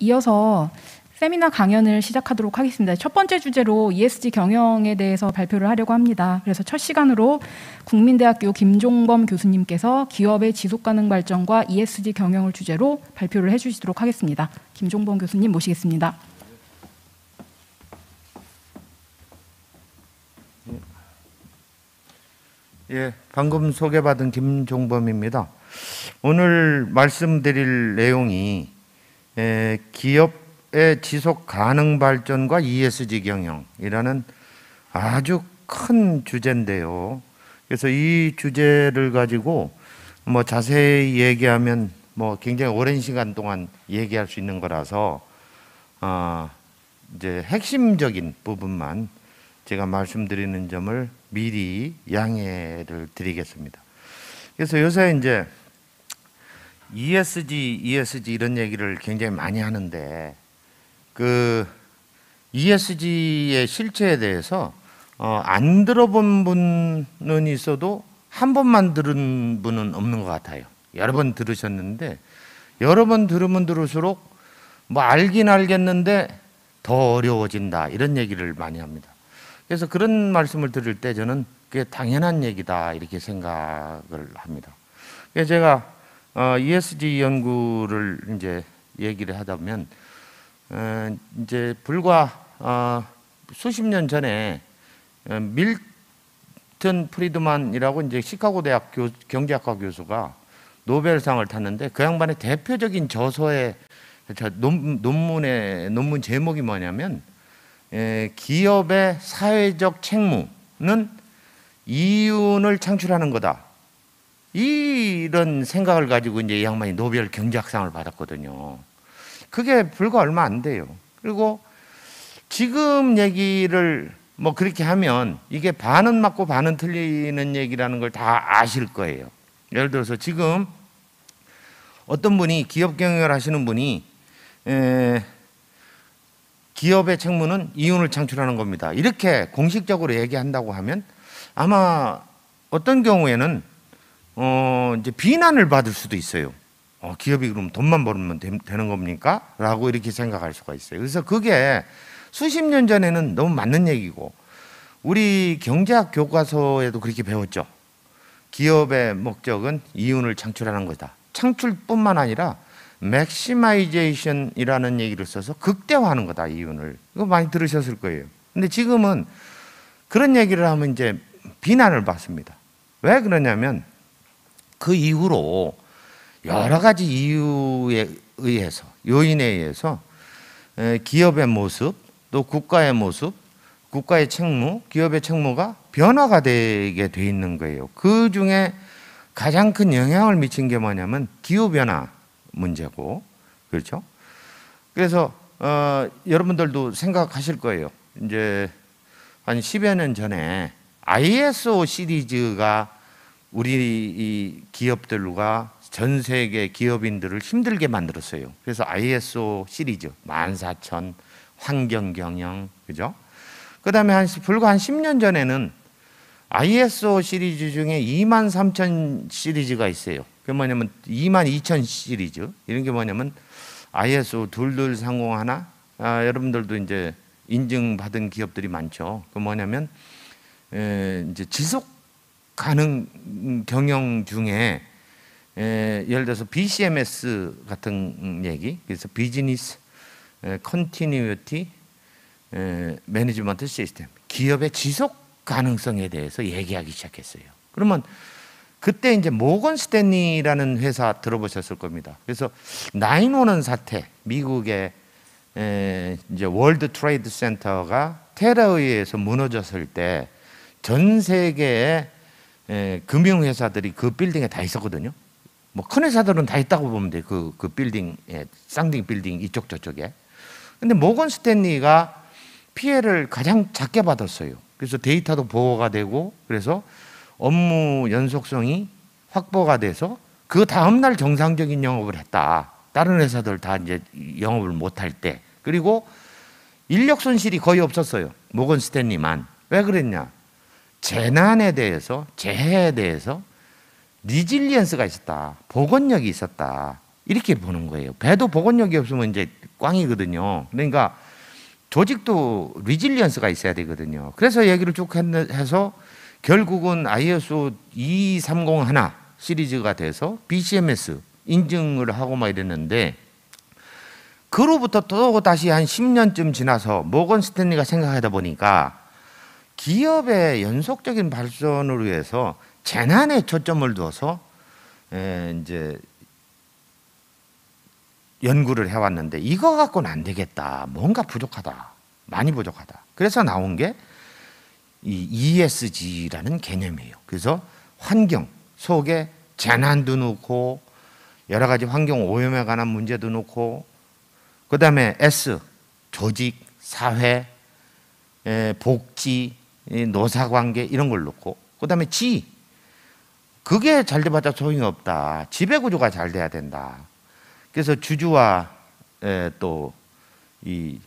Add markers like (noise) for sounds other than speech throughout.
이어서 세미나 강연을 시작하도록 하겠습니다. 첫 번째 주제로 ESG 경영에 대해서 발표를 하려고 합니다. 그래서 첫 시간으로 국민대학교 김종범 교수님께서 기업의 지속 가능 발전과 ESG 경영을 주제로 발표를 해 주시도록 하겠습니다. 김종범 교수님 모시겠습니다. 예, 예, 방금 소개받은 김종범입니다. 오늘 말씀드릴 내용이 기업의 지속 가능 발전과 ESG 경영이라는 아주 큰 주제인데요. 그래서 이 주제를 가지고 뭐 자세히 얘기하면 뭐 굉장히 오랜 시간 동안 얘기할 수 있는 거라서 어 이제 핵심적인 부분만 제가 말씀드리는 점을 미리 양해를 드리겠습니다. 그래서 요새 이제 ESG, ESG 이런 얘기를 굉장히 많이 하는데 그 ESG의 실체에 대해서 어, 안 들어본 분은 있어도 한 번만 들은 분은 없는 것 같아요. 여러 번 들으셨는데 여러 번 들으면 들을수록 뭐 알긴 알겠는데 더 어려워진다 이런 얘기를 많이 합니다. 그래서 그런 말씀을 드릴 때 저는 그게 당연한 얘기다 이렇게 생각을 합니다. 제가 어, ESG 연구를 이제 얘기를 하다 보면 어, 이제 불과 어, 수십 년 전에 어, 밀튼 프리드만이라고 이제 시카고 대학 교, 경제학과 교수가 노벨상을 탔는데 그 양반의 대표적인 저서의 논, 논문의 논문 제목이 뭐냐면 에, 예, 기업의 사회적 책무는 이윤을 창출하는 거다. 이런 생각을 가지고 이제 이 양반이 노벨 경제학상을 받았거든요. 그게 불과 얼마 안 돼요. 그리고 지금 얘기를 뭐 그렇게 하면 이게 반은 맞고 반은 틀리는 얘기라는 걸 다 아실 거예요. 예를 들어서 지금 어떤 분이 기업 경영을 하시는 분이 기업의 책무는 이윤을 창출하는 겁니다. 이렇게 공식적으로 얘기한다고 하면 아마 어떤 경우에는 어, 이제 비난을 받을 수도 있어요. 어, 기업이 그럼 돈만 벌면 되, 는 겁니까? 라고 이렇게 생각할 수가 있어요. 그래서 그게 수십 년 전에는 너무 맞는 얘기고 우리 경제학 교과서에도 그렇게 배웠죠. 기업의 목적은 이윤을 창출하는 것이다 창출뿐만 아니라 맥시마이제이션이라는 얘기를 써서 극대화하는 거다 이윤을. 이거 많이 들으셨을 거예요. 근데 지금은 그런 얘기를 하면 이제 비난을 받습니다. 왜 그러냐면 그 이후로 여러 가지 이유에 의해서 요인에 의해서 기업의 모습 또 국가의 모습 국가의 책무 기업의 책무가 변화가 되게 돼 있는 거예요. 그 중에 가장 큰 영향을 미친 게 뭐냐면 기후 변화 문제고 그렇죠. 그래서 어, 여러분들도 생각하실 거예요. 이제 한 10여 년 전에 ISO 시리즈가 우리 이 기업들과 전 세계 기업인들을 힘들게 만들었어요. 그래서 ISO 시리즈 14,000 환경 경영 그죠? 그다음에 한 불과 한 10년 전에는 ISO 시리즈 중에 23,000 시리즈가 있어요. 그 뭐냐면 22,000 시리즈. 이런 게 뭐냐면 ISO 2230 하나 아, 여러분들도 이제 인증받은 기업들이 많죠. 그 뭐냐면 에, 이제 지속 가능 경영 중에 에, 예를 들어서 BCMS 같은 얘기, 그래서 비즈니스 컨티뉴티 매니지먼트 시스템, 기업의 지속 가능성에 대해서 얘기하기 시작했어요. 그러면 그때 이제 모건 스탠리라는 회사 들어보셨을 겁니다. 그래서 911 사태, 미국의 에, 이제 월드 트레이드 센터가 테러에 의해서 무너졌을 때 전 세계에 에, 예, 금융회사들이 그 빌딩에 다 있었거든요. 뭐 큰 회사들은 다 있다고 보면 돼. 그, 그 빌딩, 예, 쌍둥이 빌딩 이쪽 저쪽에. 근데 모건 스탠리가 피해를 가장 작게 받았어요. 그래서 데이터도 보호가 되고 그래서 업무 연속성이 확보가 돼서 그 다음날 정상적인 영업을 했다. 다른 회사들 다 이제 영업을 못할 때. 그리고 인력 손실이 거의 없었어요. 모건 스탠리만. 왜 그랬냐? 재난에 대해서 재해에 대해서 리질리언스가 있었다. 복원력이 있었다. 이렇게 보는 거예요. 배도 복원력이 없으면 이제 꽝이거든요. 그러니까 조직도 리질리언스가 있어야 되거든요. 그래서 얘기를 쭉 해서 결국은 ISO 2301 시리즈가 돼서 BCMS 인증을 하고 막 이랬는데 그로부터 또 다시 한 10년쯤 지나서 모건 스탠리가 생각하다 보니까 기업의 연속적인 발전을 위해서 재난에 초점을 두어서 예, 이제 연구를 해왔는데 이거 갖고는 안 되겠다. 뭔가 부족하다. 많이 부족하다. 그래서 나온 게 이 ESG라는 개념이에요. 그래서 환경 속에 재난도 놓고 여러 가지 환경 오염에 관한 문제도 놓고 그다음에 S 조직, 사회, 예, 복지, 노사관계 이런 걸 놓고 그다음에 지 그게 잘 돼봤자 소용이 없다. 지배구조가 잘 돼야 된다. 그래서 주주와 또 이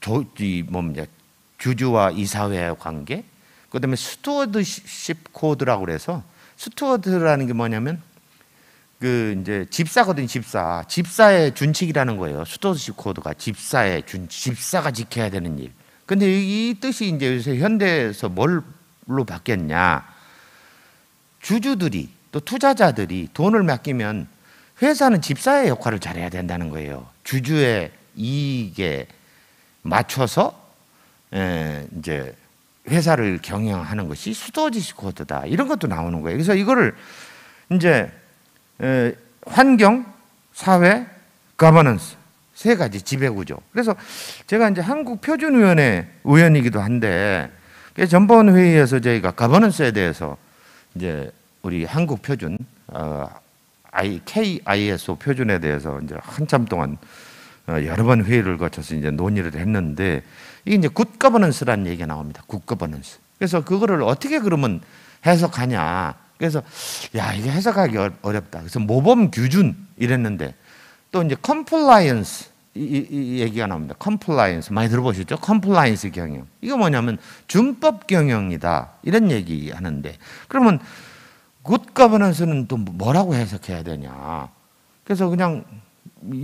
조이 뭡니까 주주와 이사회의 관계 그다음에 스튜어드십 코드라고 그래서 스튜어드라는 게 뭐냐면 그 이제 집사거든 집사 집사의 준칙이라는 거예요 스튜어드십 코드가 집사의 준 집사가 지켜야 되는 일 근데 이 뜻이 이제 요새 현대에서 뭘로 바뀌었냐? 주주들이 또 투자자들이 돈을 맡기면 회사는 집사의 역할을 잘해야 된다는 거예요. 주주의 이익에 맞춰서 에 예, 이제 회사를 경영하는 것이 수도지식 코드다 이런 것도 나오는 거예요. 그래서 이거를 이제 에 예, 환경, 사회, 가버넌스 세 가지 지배구조. 그래서 제가 이제 한국 표준위원회 의원이기도 한데 전번 회의에서 저희가 가버넌스에 대해서 이제 우리 한국 표준 어, KISO 표준에 대해서 이제 한참 동안 어, 여러 번 회의를 거쳐서 이제 논의를 했는데 이게 이제 굿거버넌스라는 얘기가 나옵니다. 굿거버넌스. 그래서 그거를 어떻게 그러면 해석하냐. 그래서 야 이게 해석하기 어렵다. 그래서 모범 규준 이랬는데 또 이제 컴플라이언스 이, 이, 얘기가 나옵니다. 컴플라이언스 많이 들어보셨죠? 컴플라이언스 경영. 이거 뭐냐면 준법 경영이다 이런 얘기 하는데 그러면 굿 가버넌스는 또 뭐라고 해석해야 되냐? 그래서 그냥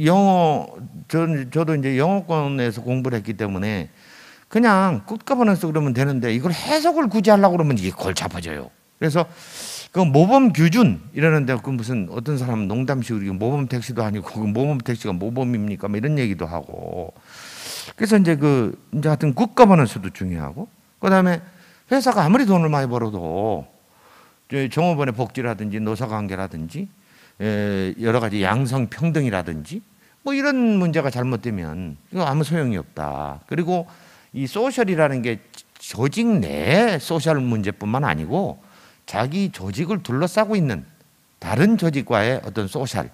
영어 저, 저도 이제 영어권에서 공부를 했기 때문에 그냥 굿 가버넌스 그러면 되는데 이걸 해석을 굳이 하려고 그러면 이게 골잡아져요 그래서 그 모범 규준 이러는데 그 무슨 어떤 사람 농담식으로 모범 택시도 아니고 그 모범 택시가 모범입니까? 뭐 이런 얘기도 하고 그래서 이제 그 이제 하여튼 국가 보너스도 중요하고 그다음에 회사가 아무리 돈을 많이 벌어도 정업원의 복지라든지 노사관계라든지 예, 여러 가지 양성 평등이라든지 뭐 이런 문제가 잘못되면 이거 아무 소용이 없다. 그리고 이 소셜이라는 게 조직 내 소셜 문제뿐만 아니고 자기 조직을 둘러싸고 있는 다른 조직과의 어떤 소셜의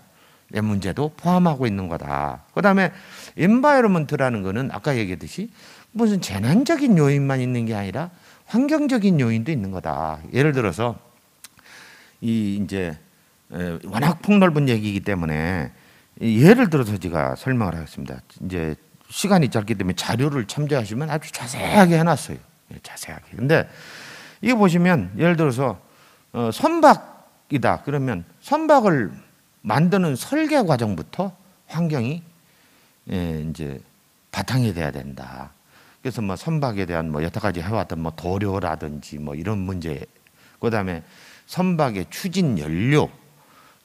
문제도 포함하고 있는 거다. 그 다음에 엠바이러먼트라는 거는 아까 얘기했듯이 무슨 재난적인 요인만 있는 게 아니라 환경적인 요인도 있는 거다. 예를 들어서 이 이제 워낙 폭넓은 얘기이기 때문에 예를 들어서 제가 설명을 하겠습니다. 이제 시간이 짧기 때문에 자료를 참조하시면 아주 자세하게 해놨어요. 예, 자세하게. 근데 이거 보시면 예를 들어서 어, 선박이다 그러면 선박을 만드는 설계 과정부터 환경이 예, 이제 바탕이 돼야 된다. 그래서 뭐 선박에 대한 뭐 여태까지 해왔던 뭐 도료라든지 뭐 이런 문제, 그다음에 선박의 추진 연료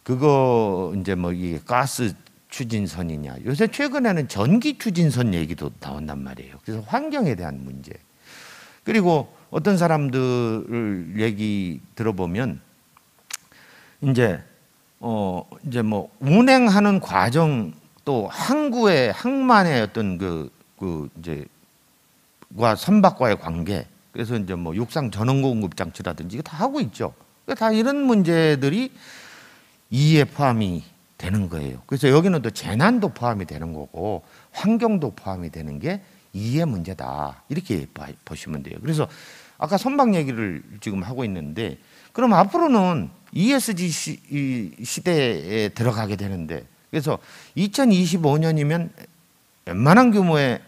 그거 이제 뭐 이게 가스 추진선이냐. 요새 최근에는 전기 추진선 얘기도 나온단 말이에요. 그래서 환경에 대한 문제. 그리고 어떤 사람들 얘기 들어보면 이제 어 이제 뭐 운행하는 과정 또 항구의 항만의 어떤 그, 그 이제 과 선박과의 관계 그래서 이제 뭐 육상 전원 공급 장치라든지 다 하고 있죠. 그러니까 다 이런 문제들이 이에 포함이 되는 거예요. 그래서 여기는 또 재난도 포함이 되는 거고 환경도 포함이 되는 게 이해 문제다. 이렇게 보시면 돼요. 그래서 아까 선박 얘기를 지금 하고 있는데 그럼 앞으로는 ESG 시, 대에 들어가게 되는데 그래서 2025년이면 웬만한 규모의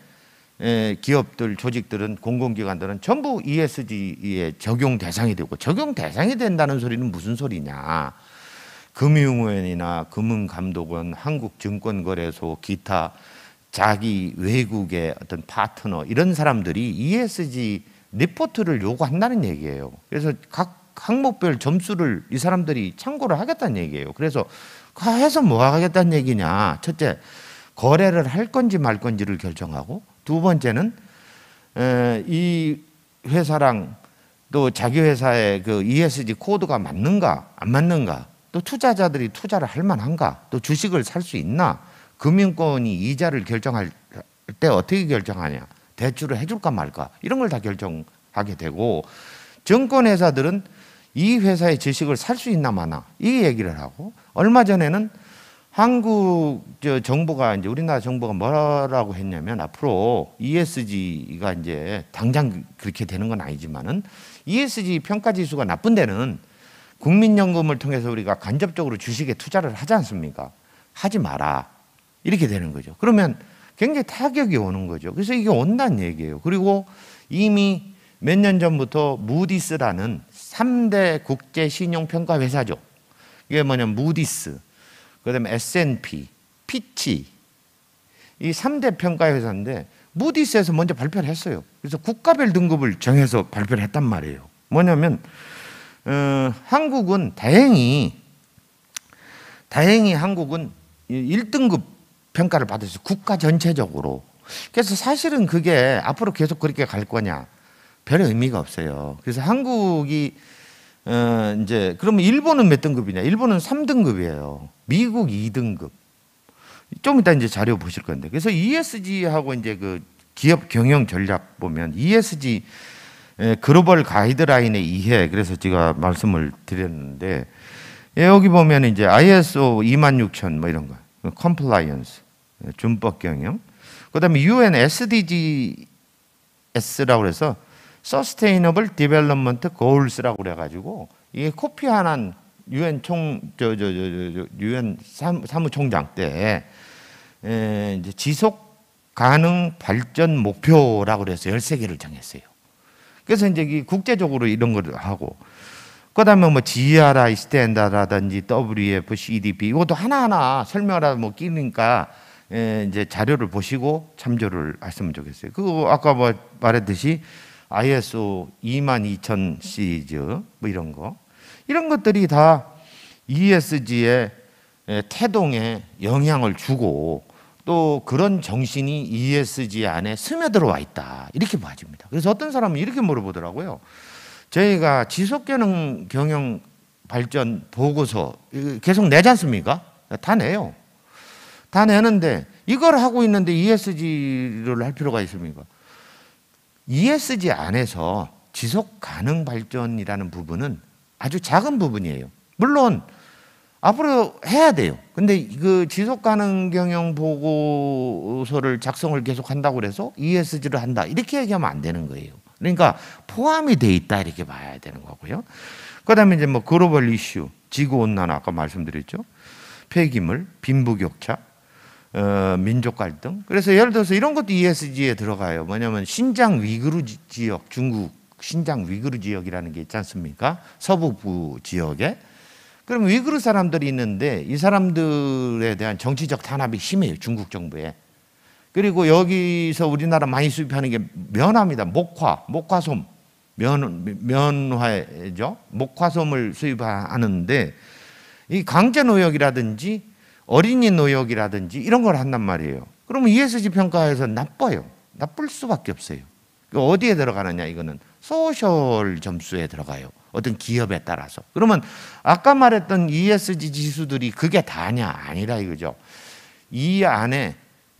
기업들, 조직들은 공공기관들은 전부 ESG의 적용 대상이 되고 적용 대상이 된다는 소리는 무슨 소리냐? 금융위원이나 금융감독원, 한국증권거래소, 기타 자기 외국의 어떤 파트너 이런 사람들이 ESG 리포트를 요구한다는 얘기예요. 그래서 각 항목별 점수를 이 사람들이 참고를 하겠다는 얘기예요. 그래서 해서 뭐 하겠다는 얘기냐. 첫째, 거래를 할 건지 말 건지를 결정하고 두 번째는 에, 이 회사랑 또 자기 회사의 그 ESG 코드가 맞는가 안 맞는가 또 투자자들이 투자를 할 만한가 또 주식을 살 수 있나 금융권이 이자를 결정할 때 어떻게 결정하냐, 대출을 해줄까 말까 이런 걸 다 결정하게 되고 증권회사들은 이 회사의 주식을 살 수 있나 마나 이 얘기를 하고 얼마 전에는 한국 정부가 이제 우리나라 정부가 뭐라고 했냐면 앞으로 ESG가 이제 당장 그렇게 되는 건 아니지만은 ESG 평가 지수가 나쁜 데는 국민연금을 통해서 우리가 간접적으로 주식에 투자를 하지 않습니까? 하지 마라. 이렇게 되는 거죠. 그러면 굉장히 타격이 오는 거죠. 그래서 이게 온다는 얘기예요. 그리고 이미 몇 년 전부터 무디스라는 3대 국제 신용 평가 회사죠. 이게 뭐냐면 무디스, 그다음에 S&P, 피치 이 3대 평가 회사인데 무디스에서 먼저 발표를 했어요. 그래서 국가별 등급을 정해서 발표를 했단 말이에요. 뭐냐면 어, 한국은 다행히 다행히 한국은 1등급 평가를 받을 수 국가 전체적으로. 그래서 사실은 그게 앞으로 계속 그렇게 갈 거냐 별 의미가 없어요. 그래서 한국이 어 이제 그러면 일본은 몇 등급이냐? 일본은 3등급이에요. 미국 2등급. 좀 이따 이제 자료 보실 건데. 그래서 ESG하고 이제 그 기업 경영 전략 보면 ESG 글로벌 가이드라인에 이해 그래서 제가 말씀을 드렸는데 여기 보면 이제 ISO 26000 뭐 이런 거. 컴플라이언스, 준법 경영. 그다음에 UN SDGs라고 해서 Sustainable d e 라고 그래 가지고 이게 코피 하나 UN 총저 저저 UN 사무총장 때 에, 이제 지속 가능 발전 목표라고 그래서 열세개를 정했어요. 그래서 이제 국제적으로 이런 걸 하고 그다음에 뭐 지하라 이스탠다라든지 WF, CDP 이것도 하나하나 설명하다 뭐 끼니까 예, 이제 자료를 보시고 참조를 하시면 좋겠어요. 그 아까 뭐 말했듯이 ISO 22000 시리즈 뭐 이런 거 이런 것들이 다 e s g 에 예, 태동에 영향을 주고 또 그런 정신이 ESG 안에 스며들어와 있다 이렇게 봐집니다. 그래서 어떤 사람은 이렇게 물어보더라고요. 저희가 지속가능 경영 발전 보고서 계속 내지 않습니까? 다 내요. 다 내는데 이걸 하고 있는데 ESG를 할 필요가 있습니까? ESG 안에서 지속 가능 발전이라는 부분은 아주 작은 부분이에요. 물론 앞으로 해야 돼요. 근데 그 지속 가능 경영 보고서를 작성을 계속 한다고 그래서 ESG를 한다. 이렇게 얘기하면 안 되는 거예요. 그러니까 포함이 돼 있다 이렇게 봐야 되는 거고요. 그다음에 이제 뭐 글로벌 이슈, 지구 온난화 아까 말씀드렸죠. 폐기물, 빈부격차, 어, 민족 갈등. 그래서 예를 들어서 이런 것도 ESG에 들어가요. 뭐냐면 신장 위그르 지역, 중국 신장 위그르 지역이라는 게 있지 않습니까? 서부부 지역에. 그럼 위그르 사람들이 있는데 이 사람들에 대한 정치적 탄압이 심해요. 중국 정부에. 그리고 여기서 우리나라 많이 수입하는 게 면화입니다. 목화, 목화솜. 면, 면화죠. 목화솜을 수입하는데 이 강제 노역이라든지 어린이 노역이라든지 이런 걸 한단 말이에요. 그러면 ESG 평가에서 나빠요. 나쁠 수밖에 없어요. 그 어디에 들어가느냐 이거는 소셜 점수에 들어가요. 어떤 기업에 따라서. 그러면 아까 말했던 ESG 지수들이 그게 다냐 아니라 이거죠. 이 안에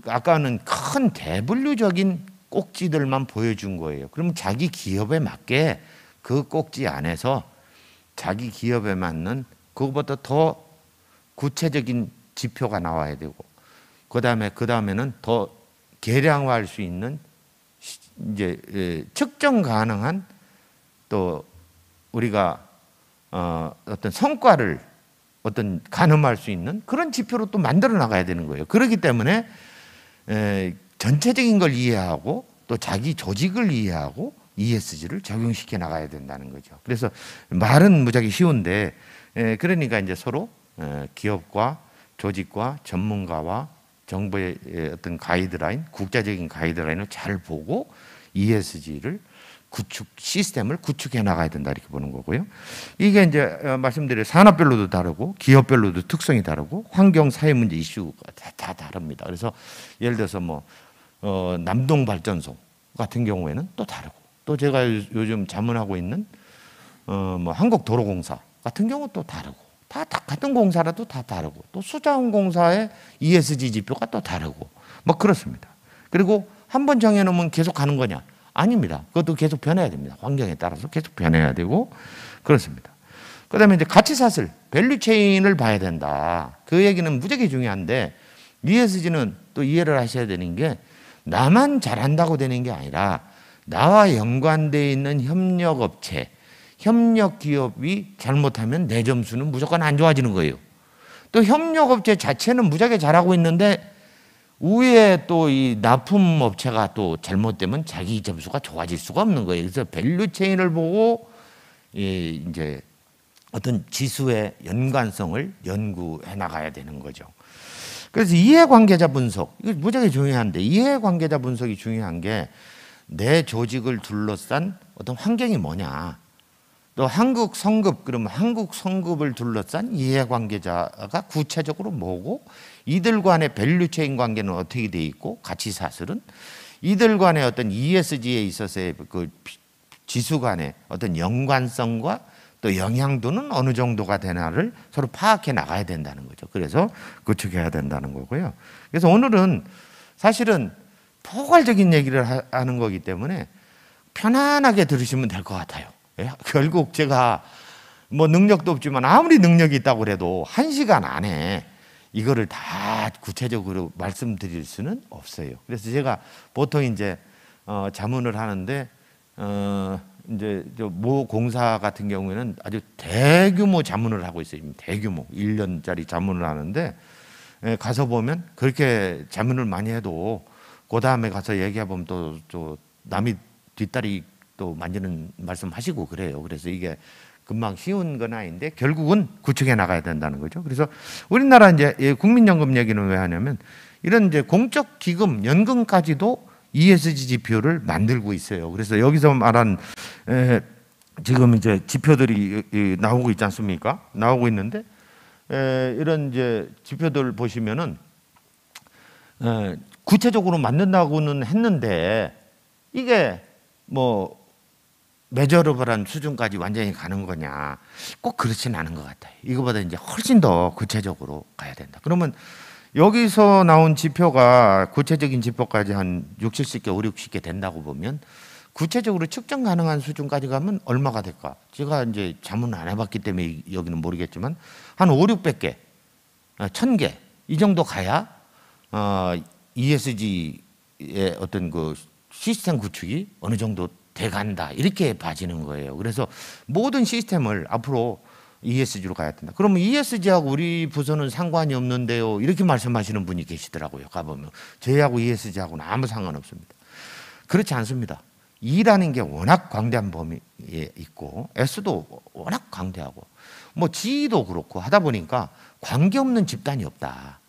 아까는 큰 대분류적인 꼭지들만 보여준 거예요. 그럼 자기 기업에 맞게 그 꼭지 안에서 자기 기업에 맞는 그것보다 더 구체적인 지표가 나와야 되고 그다음에 그다음에는 더 계량화할 수 있는 이제 측정 가능한 또 우리가 어, 어떤 성과를 어떤 가늠할 수 있는 그런 지표로 또 만들어 나가야 되는 거예요. 그렇기 때문에 전체적인 걸 이해하고 또 자기 조직을 이해하고 ESG를 적용시켜 나가야 된다는 거죠. 그래서 말은 무지하게 쉬운데 그러니까 이제 서로 기업과 조직과 전문가와 정부의 어떤 가이드라인, 국제적인 가이드라인을 잘 보고 ESG를 구축 시스템을 구축해 나가야 된다 이렇게 보는 거고요. 이게 이제 어, 말씀드린 산업별로도 다르고 기업별로도 특성이 다르고 환경 사회 문제 이슈가 다, 다 다릅니다. 그래서 예를 들어서 뭐 어, 남동 발전소 같은 경우에는 또 다르고 또 제가 요즘 자문하고 있는 어, 뭐 한국 도로공사 같은 경우 또 다르고 다, 다, 같은 공사라도 다 다르고 또 수자원공사의 ESG 지표가 또 다르고 뭐 그렇습니다. 그리고 한 번 정해놓으면 계속 가는 거냐? 아닙니다. 그것도 계속 변해야 됩니다. 환경에 따라서 계속 변해야 되고 그렇습니다. 그다음에 이제 가치 사슬, 밸류 체인을 봐야 된다. 그 얘기는 무지하게 중요한데 ESG는 또 이해를 하셔야 되는 게 나만 잘한다고 되는 게 아니라 나와 연관돼 있는 협력 업체, 협력 기업이 잘못하면 내 점수는 무조건 안 좋아지는 거예요. 또 협력 업체 자체는 무지하게 잘하고 있는데 위에또이 납품 업체가 또 잘못되면 자기 점수가 좋아질 수가 없는 거예요. 그래서 밸류 체인을 보고 예, 이제 어떤 지수의 연관성을 연구해 나가야 되는 거죠. 그래서 이해관계자 분석 이거 무지하게 중요한데 이해관계자 분석이 중요한 게 내 조직을 둘러싼 어떤 환경이 뭐냐 또 한국 성급 그러면 한국 성급을 둘러싼 이해관계자가 구체적으로 뭐고 이들 간의 밸류 체인 관계는 어떻게 돼 있고 가치 사슬은 이들 간의 어떤 ESG에 있어서의 그 지수 간의 어떤 연관성과 또 영향도는 어느 정도가 되나를 서로 파악해 나가야 된다는 거죠. 그래서 구축해야 된다는 거고요. 그래서 오늘은 사실은 포괄적인 얘기를 하는 거기 때문에 편안하게 들으시면 될 것 같아요. 예? 결국 제가 뭐 능력도 없지만 아무리 능력이 있다고 그래도 한 시간 안에 이거를 다 구체적으로 말씀드릴 수는 없어요. 그래서 제가 보통 이제 어, 자문을 하는데 어, 이제 모 공사 같은 경우에는 아주 대규모 자문을 하고 있어요. 대규모 1년짜리 자문을 하는데 에, 예, 가서 보면 그렇게 자문을 많이 해도 그 다음에 가서 얘기해 보면 또, 또 남이 뒷다리 또 만지는 말씀하시고 그래요. 그래서 이게 금방 쉬운 건 아닌데 결국은 구축해 나가야 된다는 거죠. 그래서 우리나라 이제 국민연금 얘기는 왜 하냐면 이런 이제 공적 기금 연금까지도 ESG 지표를 만들고 있어요. 그래서 여기서 말한 에, 지금 이제 지표들이 이, 나오고 있지 않습니까? 나오고 있는데 에, 이런 이제 지표들 보시면은 에, 구체적으로 만든다고는 했는데 이게 뭐 메저러블한 수준까지 완전히 가는 거냐 꼭 그렇진 않은 것 같아요. 이거보다 이제 훨씬 더 구체적으로 가야 된다. 그러면 여기서 나온 지표가 구체적인 지표까지 한 60, 70개, 5, 60개 된다고 보면 구체적으로 측정 가능한 수준까지 가면 얼마가 될까? 제가 이제 자문 안 해봤기 때문에 여기는 모르겠지만 한 5, 600개, 1000개 이 정도 가야 어, ESG의 어떤 그 시스템 구축이 어느 정도 돼간다 이렇게 봐지는 거예요. 그래서 모든 시스템을 앞으로 ESG로 가야 된다. 그러면 ESG하고 우리 부서는 상관이 없는데요. 이렇게 말씀하시는 분이 계시더라고요. 가보면 저희하고 ESG하고는 아무 상관없습니다. 그렇지 않습니다. E라는 게 워낙 광대한 범위에 있고 S도 워낙 광대하고 뭐 G도 그렇고 하다 보니까 관계없는 집단이 없다.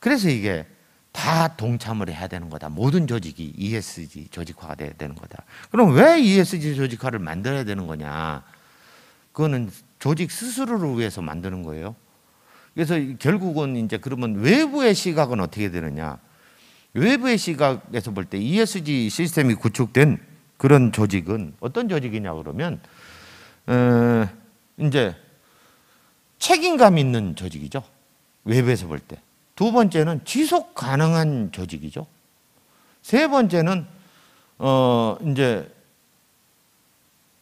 그래서 이게 다 동참을 해야 되는 거다. 모든 조직이 ESG 조직화가 돼야 되는 거다. 그럼 왜 ESG 조직화를 만들어야 되는 거냐? 그거는 조직 스스로를 위해서 만드는 거예요. 그래서 결국은 이제 그러면 외부의 시각은 어떻게 되느냐? 외부의 시각에서 볼 때 ESG 시스템이 구축된 그런 조직은 어떤 조직이냐 그러면 어, 이제 책임감 있는 조직이죠. 외부에서 볼 때. 두 번째는 지속 가능한 조직이죠. 세 번째는 어 이제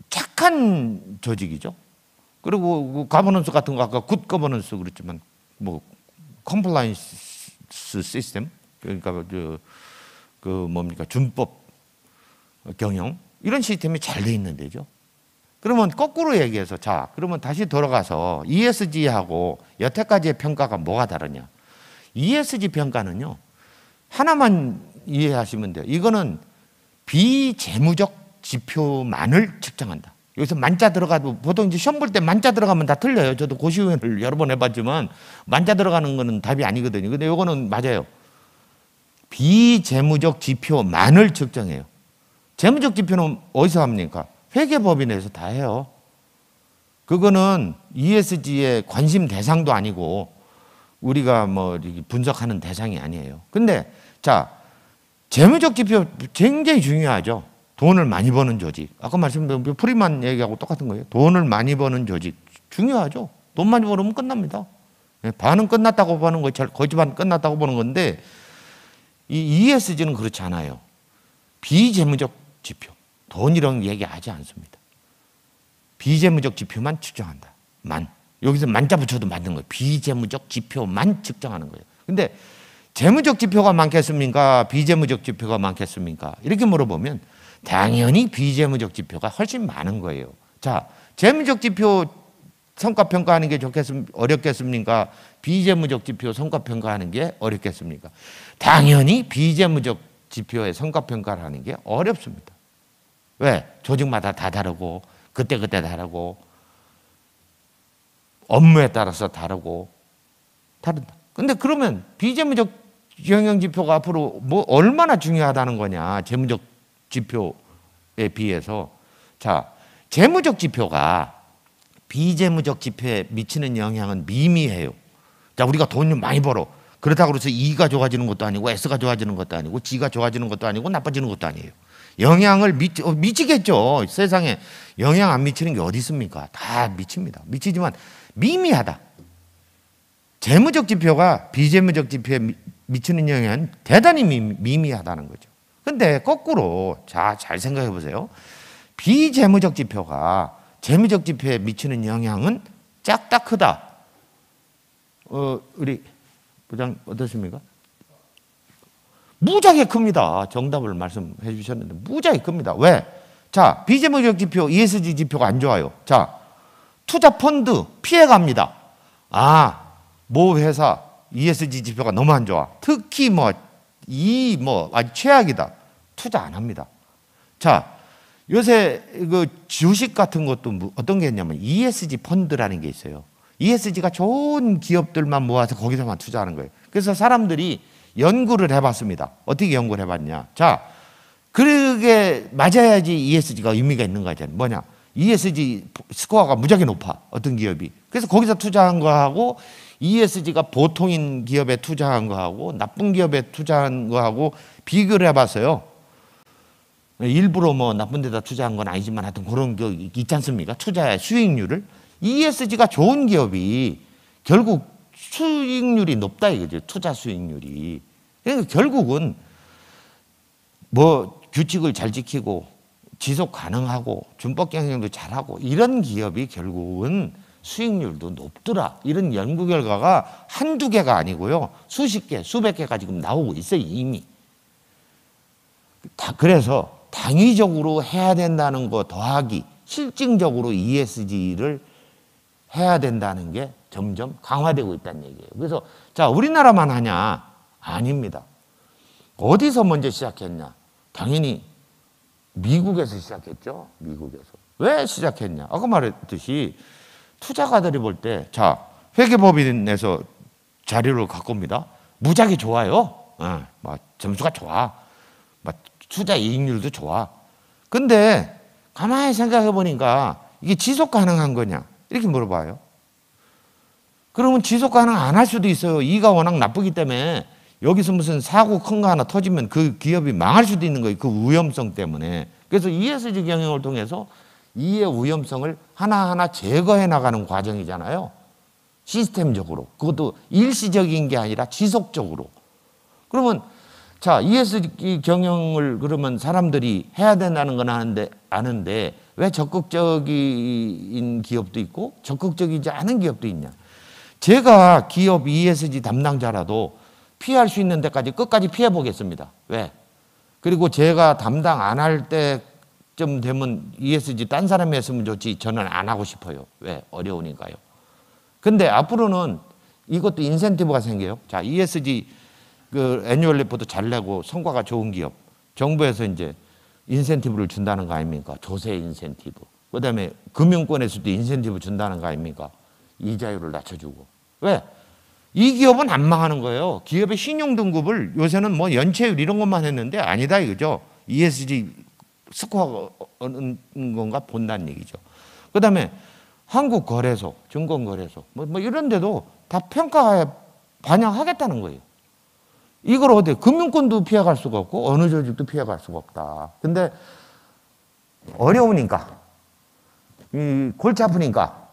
착한 조직이죠. 그리고 그 가버넌스 같은 거 아까 굿 가버넌스 그랬지만 뭐 컴플라이언스 시스템 그러니까 그, 뭡니까 준법 경영 이런 시스템이 잘 돼 있는 데죠. 그러면 거꾸로 얘기해서 자 그러면 다시 돌아가서 ESG하고 여태까지의 평가가 뭐가 다르냐? ESG 평가는요. 하나만 이해하시면 돼요. 이거는 비재무적 지표만을 측정한다. 여기서 만자 들어가도 보통 이제 시험 볼 때 만자 들어가면 다 틀려요. 저도 고시원을 (laughs) 여러 번 해봤지만 만자 들어가는 거는 답이 아니거든요. 근데 이거는 맞아요. 비재무적 지표만을 측정해요. 재무적 지표는 어디서 합니까? 회계법인에서 다 해요. 그거는 ESG의 관심 대상도 아니고 우리가 뭐 분석하는 대상이 아니에요. 근데 자 재무적 지표 굉장히 중요하죠. 돈을 많이 버는 조직. 아까 말씀드린 프리만 얘기하고 똑같은 거예요. 돈을 많이 버는 조직 중요하죠. 돈 많이 벌으면 끝납니다. 예, 반은 끝났다고 보는 거, 거짓반 끝났다고 보는 건데 이 ESG는 그렇지 않아요. 비재무적 지표, 돈 이런 얘기하지 않습니다. 비재무적 지표만 측정한다. 만. 여기서 만자 붙여도 맞는 거예요. 비재무적 지표만 측정하는 거예요. 근데 재무적 지표가 많겠습니까? 비재무적 지표가 많겠습니까? 이렇게 물어보면 당연히 비재무적 지표가 훨씬 많은 거예요. 자, 재무적 지표 성과 평가하는 게 좋겠습 어렵겠습니까? 비재무적 지표 성과 평가하는 게 어렵겠습니까? 당연히 비재무적 지표의 성과 평가를 하는 게 어렵습니다. 왜? 조직마다 다 다르고 그때그때 그때 다르고 업무에 따라서 다르고 다른다. 근데 그러면 비재무적 경영 지표가 앞으로 뭐 얼마나 중요하다는 거냐. 재무적 지표에 비해서. 자, 재무적 지표가 비재무적 지표에 미치는 영향은 미미해요. 자, 우리가 돈을 많이 벌어. 그렇다고 해서 E가 좋아지는 것도 아니고 S가 좋아지는 것도 아니고 G가 좋아지는 것도 아니고 나빠지는 것도 아니에요. 영향을 미, 어, 미치겠죠. 세상에 영향 안 미치는 게 어디 있습니까? 다 미칩니다. 미치지만 미미하다. 재무적 지표가 비재무적 지표에 미치는 영향은 대단히 미미하다는 거죠. 근데 거꾸로 자, 잘 생각해 보세요. 비재무적 지표가 재무적 지표에 미치는 영향은 작다 크다. 어, 우리 부장 어떻습니까? 무지하게 큽니다. 정답을 말씀해 주셨는데 무지하게 큽니다. 왜? 자, 비재무적 지표 ESG 지표가 안 좋아요. 자, 투자 펀드 피해 갑니다. 아, 모 회사 ESG 지표가 너무 안 좋아. 특히 뭐 이 뭐 아주 최악이다. 투자 안 합니다. 자, 요새 그 주식 같은 것도 뭐 어떤 게 있냐면 ESG 펀드라는 게 있어요. ESG가 좋은 기업들만 모아서 거기서만 투자하는 거예요. 그래서 사람들이 연구를 해봤습니다. 어떻게 연구를 해봤냐. 자, 그게 맞아야지 ESG가 의미가 있는 거잖아요. 뭐냐. ESG 스코어가 무지하게 높아 어떤 기업이 그래서 거기서 투자한 거하고 ESG가 보통인 기업에 투자한 거하고 나쁜 기업에 투자한 거하고 비교를 해봤어요 일부러 뭐 나쁜 데다 투자한 건 아니지만 하여튼 그런 거 있지 않습니까 투자의 수익률을 ESG가 좋은 기업이 결국 수익률이 높다 이거죠 투자 수익률이 그러니까 결국은 뭐 규칙을 잘 지키고 지속 가능하고 준법 경영도 잘하고 이런 기업이 결국은 수익률도 높더라. 이런 연구 결과가 한두 개가 아니고요. 수십 개, 수백 개가 지금 나오고 있어요, 이미. 다 그래서 당위적으로 해야 된다는 거 더하기 실증적으로 ESG를 해야 된다는 게 점점 강화되고 있다는 얘기예요. 그래서 자, 우리나라만 하냐? 아닙니다. 어디서 먼저 시작했냐? 당연히 미국에서 시작했죠. 미국에서. 왜 시작했냐? 아까 말했듯이 투자가들이 볼 때, 자, 회계법인에서 자료를 갖고 옵니다. 무작위 좋아요. 어, 예, 막 뭐 점수가 좋아. 막 뭐 투자 이익률도 좋아. 근데 가만히 생각해 보니까 이게 지속 가능한 거냐? 이렇게 물어봐요. 그러면 지속 가능 안 할 수도 있어요. 이가 워낙 나쁘기 때문에 여기서 무슨 사고 큰 거 하나 터지면 그 기업이 망할 수도 있는 거예요. 그 위험성 때문에. 그래서 ESG 경영을 통해서 이의 위험성을 하나하나 제거해 나가는 과정이잖아요. 시스템적으로. 그것도 일시적인 게 아니라 지속적으로. 그러면 자, ESG 경영을 그러면 사람들이 해야 된다는 건 아는데, 아는데 왜 적극적인 기업도 있고 적극적이지 않은 기업도 있냐. 제가 기업 ESG 담당자라도 피할 수 있는 데까지 끝까지 피해 보겠습니다. 왜? 그리고 제가 담당 안 할 때쯤 되면 ESG 딴 사람이 했으면 좋지 저는 안 하고 싶어요. 왜? 어려우니까요. 근데 앞으로는 이것도 인센티브가 생겨요. 자, ESG 그애니얼 리포트 잘 내고 성과가 좋은 기업. 정부에서 이제 인센티브를 준다는 거 아닙니까? 조세 인센티브. 그다음에 금융권에서도 인센티브 준다는 거 아닙니까? 이자율을 낮춰주고. 왜? 이 기업은 안 망하는 거예요. 기업의 신용 등급을 요새는 뭐 연체율 이런 것만 했는데 아니다 이거죠. ESG 스코어는 건가 본다는 얘기죠. 그다음에 한국 거래소, 증권 거래소 뭐, 뭐 이런 데도 다 평가에 반영하겠다는 거예요. 이걸 어디 금융권도 피해갈 수가 없고 어느 조직도 피해갈 수가 없다. 근데 어려우니까 이 골치 아프니까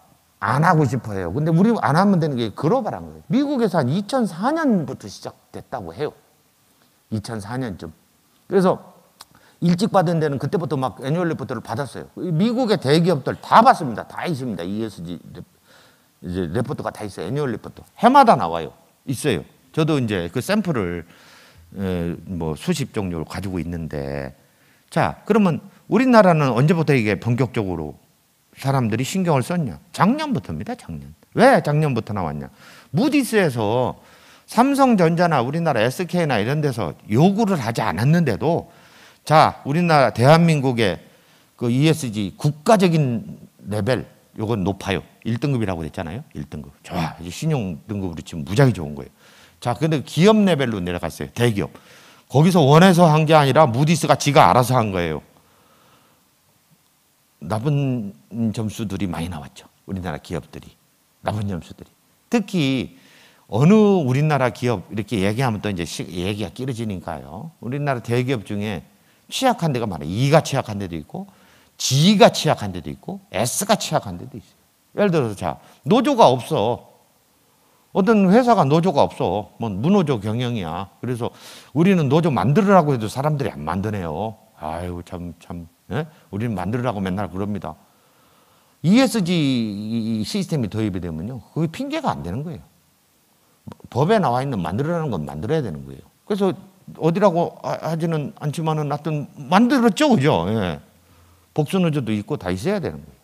안 하고 싶어요. 근데 우리 안 하면 되는 게 글로벌한 거예요. 미국에서 한 2004년부터 시작됐다고 해요. 2004년쯤. 그래서 일찍 받은 데는 그때부터 막 애니얼 리포트를 받았어요. 미국의 대기업들 다 받습니다. 다 있습니다. ESG 이제 레포트가 다 있어요. 애니얼 리포트. 해마다 나와요. 있어요. 저도 이제 그 샘플을 뭐 수십 종류를 가지고 있는데 자, 그러면 우리나라는 언제부터 이게 본격적으로 사람들이 신경을 썼냐? 작년부터입니다, 작년. 왜 작년부터 나왔냐? 무디스에서 삼성전자나 우리나라 SK나 이런 데서 요구를 하지 않았는데도 자, 우리나라 대한민국의 그 ESG 국가적인 레벨 요건 높아요. 1등급이라고 그잖아요 1등급. 좋아. 이제 신용 등급으로 지금 무작위 좋은 거예요. 자, 근데 기업 레벨로 내려갔어요. 대기업. 거기서 원해서 한 게 아니라 무디스가 지가 알아서 한 거예요. 나쁜 점수들이 많이 나왔죠. 우리나라 기업들이 나쁜 점수들이 특히 어느 우리나라 기업 이렇게 얘기하면 또 이제 얘기가 끼어지니까요. 우리나라 대기업 중에 취약한 데가 많아요. E가 취약한 데도 있고 G가 취약한 데도 있고 S가 취약한 데도 있어요. 예를 들어서 자 노조가 없어. 어떤 회사가 노조가 없어. 뭐 무노조 경영이야. 그래서 우리는 노조 만들으라고 해도 사람들이 안 만드네요. 아유 참참 예? 우리는 만들으라고 맨날 그럽니다. ESG 시스템이 도입이 되면요. 그게 핑계가 안 되는 거예요. 법에 나와 있는 만들으라는 건 만들어야 되는 거예요. 그래서 어디라고 하지는 않지만은 하여튼 만들었죠. 그죠? 예. 복수노조도 있고 다 있어야 되는 거예요.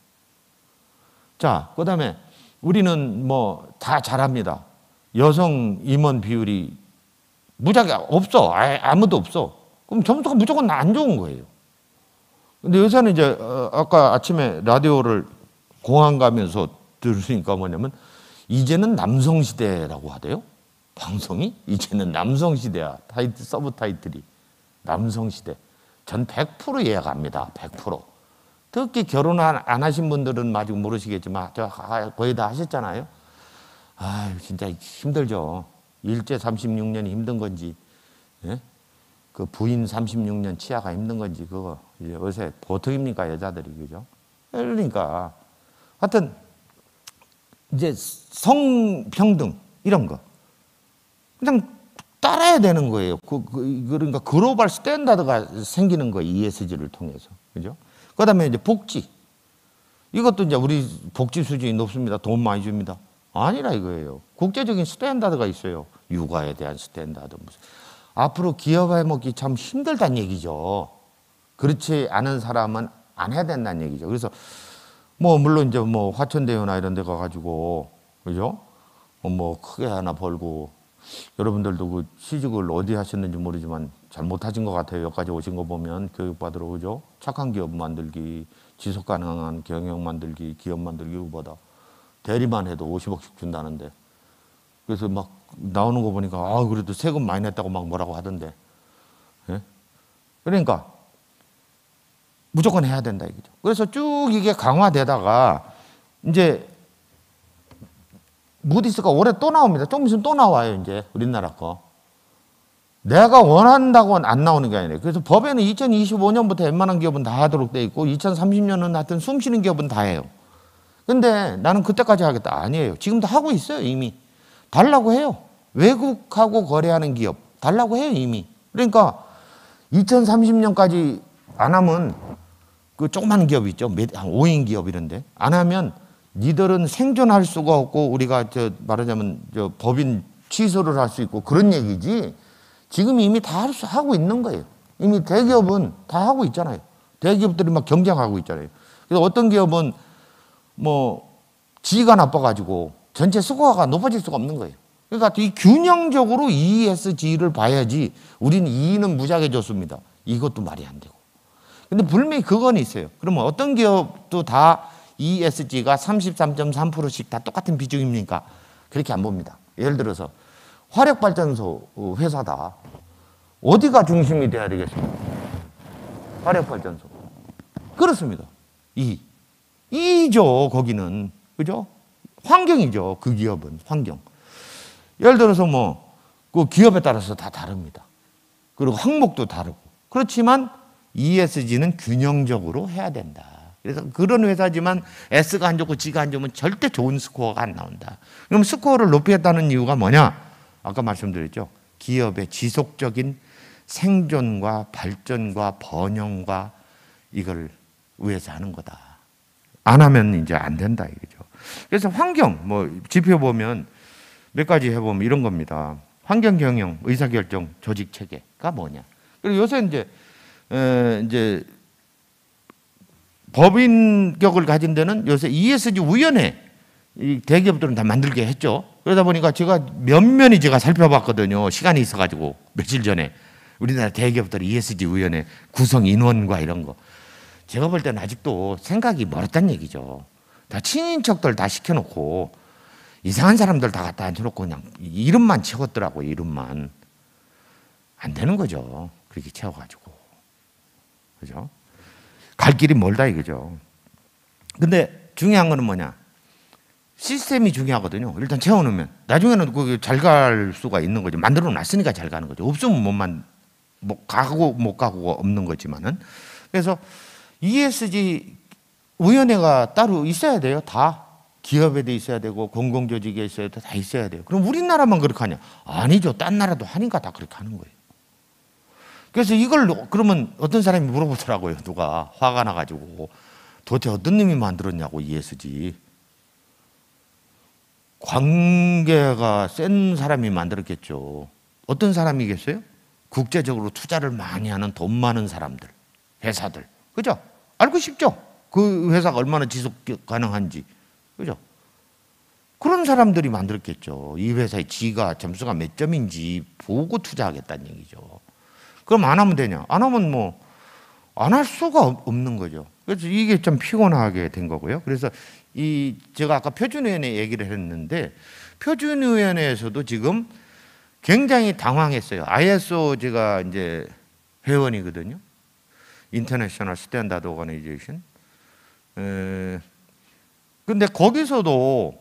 자, 그 다음에 우리는 뭐 다 잘합니다. 여성 임원 비율이 무작위 없어. 아, 무도 없어. 그럼 점수가 무조건 안 좋은 거예요. 근데 여자는 이제 어, 아까 아침에 라디오를 공항 가면서 들으니까 뭐냐면 이제는 남성 시대라고 하대요. 방송이 이제는 남성 시대야. 타이틀 서브 타이틀이 남성 시대. 전 100% 예약합니다. 100%. 특히 결혼 안 하신 분들은 아직 모르시겠지만 저 거의 다 하셨잖아요. 아, 진짜 힘들죠. 일제 36년이 힘든 건지, 예? 그 부인 36년 치아가 힘든 건지 그거 이제 요새 보통입니까 여자들이 그죠? 그러니까 하여튼 이제 성평등 이런 거 그냥 따라야 되는 거예요. 그, 그, 그러니까 글로벌 스탠다드가 생기는 거 ESG를 통해서 그죠? 그다음에 이제 복지 이것도 이제 우리 복지 수준이 높습니다. 돈 많이 줍니다. 아니라 이거예요. 국제적인 스탠다드가 있어요. 육아에 대한 스탠다드 무슨 앞으로 기업 해먹기 참 힘들다는 얘기죠. 그렇지 않은 사람은 안 해야 된다는 얘기죠. 그래서 뭐 물론 이제 뭐 화천대유나 이런 데 가가지고 그죠? 뭐, 뭐 크게 하나 벌고 여러분들도 그 취직을 어디 하셨는지 모르지만 잘못하신 것 같아요. 여기까지 오신 거 보면 교육받으러 오죠. 착한 기업 만들기, 지속 가능한 경영 만들기, 기업 만들기 후 보다 대리만 해도 50억씩 준다는데 그래서 막 나오는 거 보니까 아 그래도 세금 많이 냈다고 막 뭐라고 하던데 예? 그러니까 무조건 해야 된다 이거죠. 그래서 쭉 이게 강화되다가 이제 무디스가 올해 또 나옵니다. 조금 있으면 또 나와요, 이제. 우리나라 거. 내가 원한다고안 나오는 게 아니에요. 그래서 법에는 2025년부터 웬만한 기업은 다 하도록 돼 있고 2030년은 하여튼 숨 쉬는 기업은 다 해요. 근데 나는 그때까지 하겠다. 아니에요. 지금도 하고 있어요, 이미. 달라고 해요. 외국하고 거래하는 기업. 달라고 해요, 이미. 그러니까 2030년까지 안 하면 그 조그만 기업 있죠. 한 5인 기업 이런데. 안 하면 니들은 생존할 수가 없고 우리가 저 말하자면 저 법인 취소를 할 수 있고 그런 얘기지. 지금 이미 다 하고 있는 거예요. 이미 대기업은 다 하고 있잖아요. 대기업들이 막 경쟁하고 있잖아요. 그래서 어떤 기업은 뭐 지위가 나빠가지고 전체 수고가 높아질 수가 없는 거예요. 그러니까 이 균형적으로 ESG를 봐야지 우리는 E는 무지하게 좋습니다. 이것도 말이 안 되고. 근데 분명히 그건 있어요. 그러면 어떤 기업도 다 ESG가 33.3%씩 다 똑같은 비중입니까? 그렇게 안 봅니다. 예를 들어서 화력발전소 회사다. 어디가 중심이 돼야 되겠습니까? 화력발전소. 그렇습니다. 이. 이죠, 거기는. 그죠? 환경이죠, 그 기업은. 환경. 예를 들어서 뭐, 그 기업에 따라서 다 다릅니다. 그리고 항목도 다르고. 그렇지만 ESG는 균형적으로 해야 된다. 그래서 그런 회사지만 S가 안 좋고 G가 안 좋으면 절대 좋은 스코어가 안 나온다. 그럼 스코어를 높이겠다는 이유가 뭐냐? 아까 말씀드렸죠. 기업의 지속적인 생존과 발전과 번영과 이걸 위해서 하는 거다. 안 하면 이제 안 된다 이거죠. 그래서 환경 뭐 지표 보면 몇 가지 해보면 이런 겁니다. 환경 경영 의사결정 조직 체계가 뭐냐. 그리고 요새 이제 이제 법인격을 가진 데는 요새 ESG 우연회 대기업들은 다 만들게 했죠. 그러다 보니까 제가 면면히 제가 살펴봤거든요. 시간이 있어가지고 며칠 전에 우리나라 대기업들 ESG 우연회 구성 인원과 이런 거. 제가 볼 때는 아직도 생각이 멀었단 얘기죠. 다 친인척들 다 시켜놓고 이상한 사람들 다 갖다 앉혀놓고 그냥 이름만 채웠더라고 이름만 안 되는 거죠. 그렇게 채워가지고. 그죠? 갈 길이 멀다 이거죠. 근데 중요한 거는 뭐냐? 시스템이 중요하거든요. 일단 채워놓으면 나중에는 그 잘 갈 수가 있는 거죠. 만들어 놨으니까 잘 가는 거죠. 없으면 못만 뭐 가고 못 가고 없는 거지만은 그래서 ESG 위원회가 따로 있어야 돼요. 다 기업에도 있어야 되고 공공조직에 있어야 돼다 있어야 돼요. 그럼 우리나라만 그렇게 하냐? 아니죠. 딴 나라도 하니까 다 그렇게 하는 거예요. 그래서 이걸 그러면 어떤 사람이 물어보더라고요. 누가 화가 나가지고 도대체 어떤 놈이 만들었냐고 ESG. 관계가 센 사람이 만들었겠죠. 어떤 사람이겠어요? 국제적으로 투자를 많이 하는 돈 많은 사람들, 회사들. 그죠? 알고 싶죠? 그 회사가 얼마나 지속 가능한지. 그죠? 그런 사람들이 만들었겠죠. 이 회사의 지가 점수가 몇 점인지 보고 투자하겠다는 얘기죠. 그럼 안 하면 되냐? 안 하면 뭐, 안 할 수가 없는 거죠. 그래서 이게 좀 피곤하게 된 거고요. 그래서 이, 제가 아까 표준위원회 얘기를 했는데, 표준위원회에서도 지금 굉장히 당황했어요. ISO 제가 이제 회원이거든요. 인터내셔널 스탠다드 오가니제이션. 근데 거기서도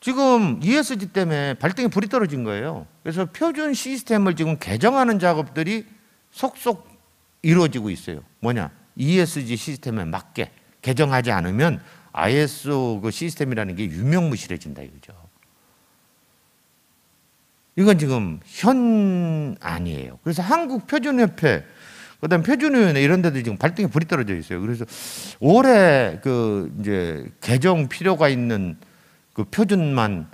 지금 ESG 때문에 발등에 불이 떨어진 거예요. 그래서 표준 시스템을 지금 개정하는 작업들이 속속 이루어지고 있어요. 뭐냐? ESG 시스템에 맞게 개정하지 않으면 ISO 그 시스템이라는 게 유명무실해진다 이거죠. 이건 지금 현 아니에요. 그래서 한국 표준협회 그다음 표준위원회 이런 데도 지금 발등에 불이 떨어져 있어요. 그래서 올해 그 이제 개정 필요가 있는 그 표준만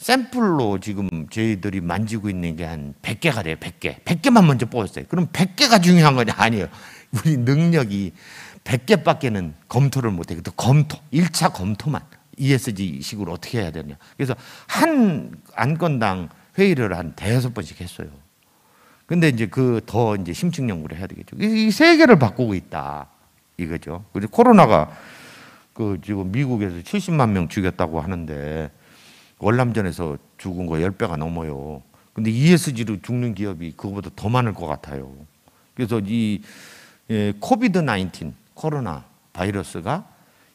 샘플로 지금 저희들이 만지고 있는 게 한 100개가 돼요. 100개. 100개만 먼저 뽑았어요. 그럼 100개가 중요한 거냐? 아니에요. 우리 능력이 100개밖에는 검토를 못 해요. 그 검토, 1차 검토만 ESG식으로 어떻게 해야 되냐. 그래서 한 안건당 회의를 한 대여섯 번씩 했어요. 근데 이제 그 더 이제 심층 연구를 해야 되겠죠. 이세계를 바꾸고 있다. 이거죠. 그리고 코로나가 그 지금 미국에서 70만 명 죽였다고 하는데 월남전에서 죽은 거 10배가 넘어요. 근데 ESG로 죽는 기업이 그거보다 더 많을 것 같아요. 그래서 이 예, 코비드 19 코로나 바이러스가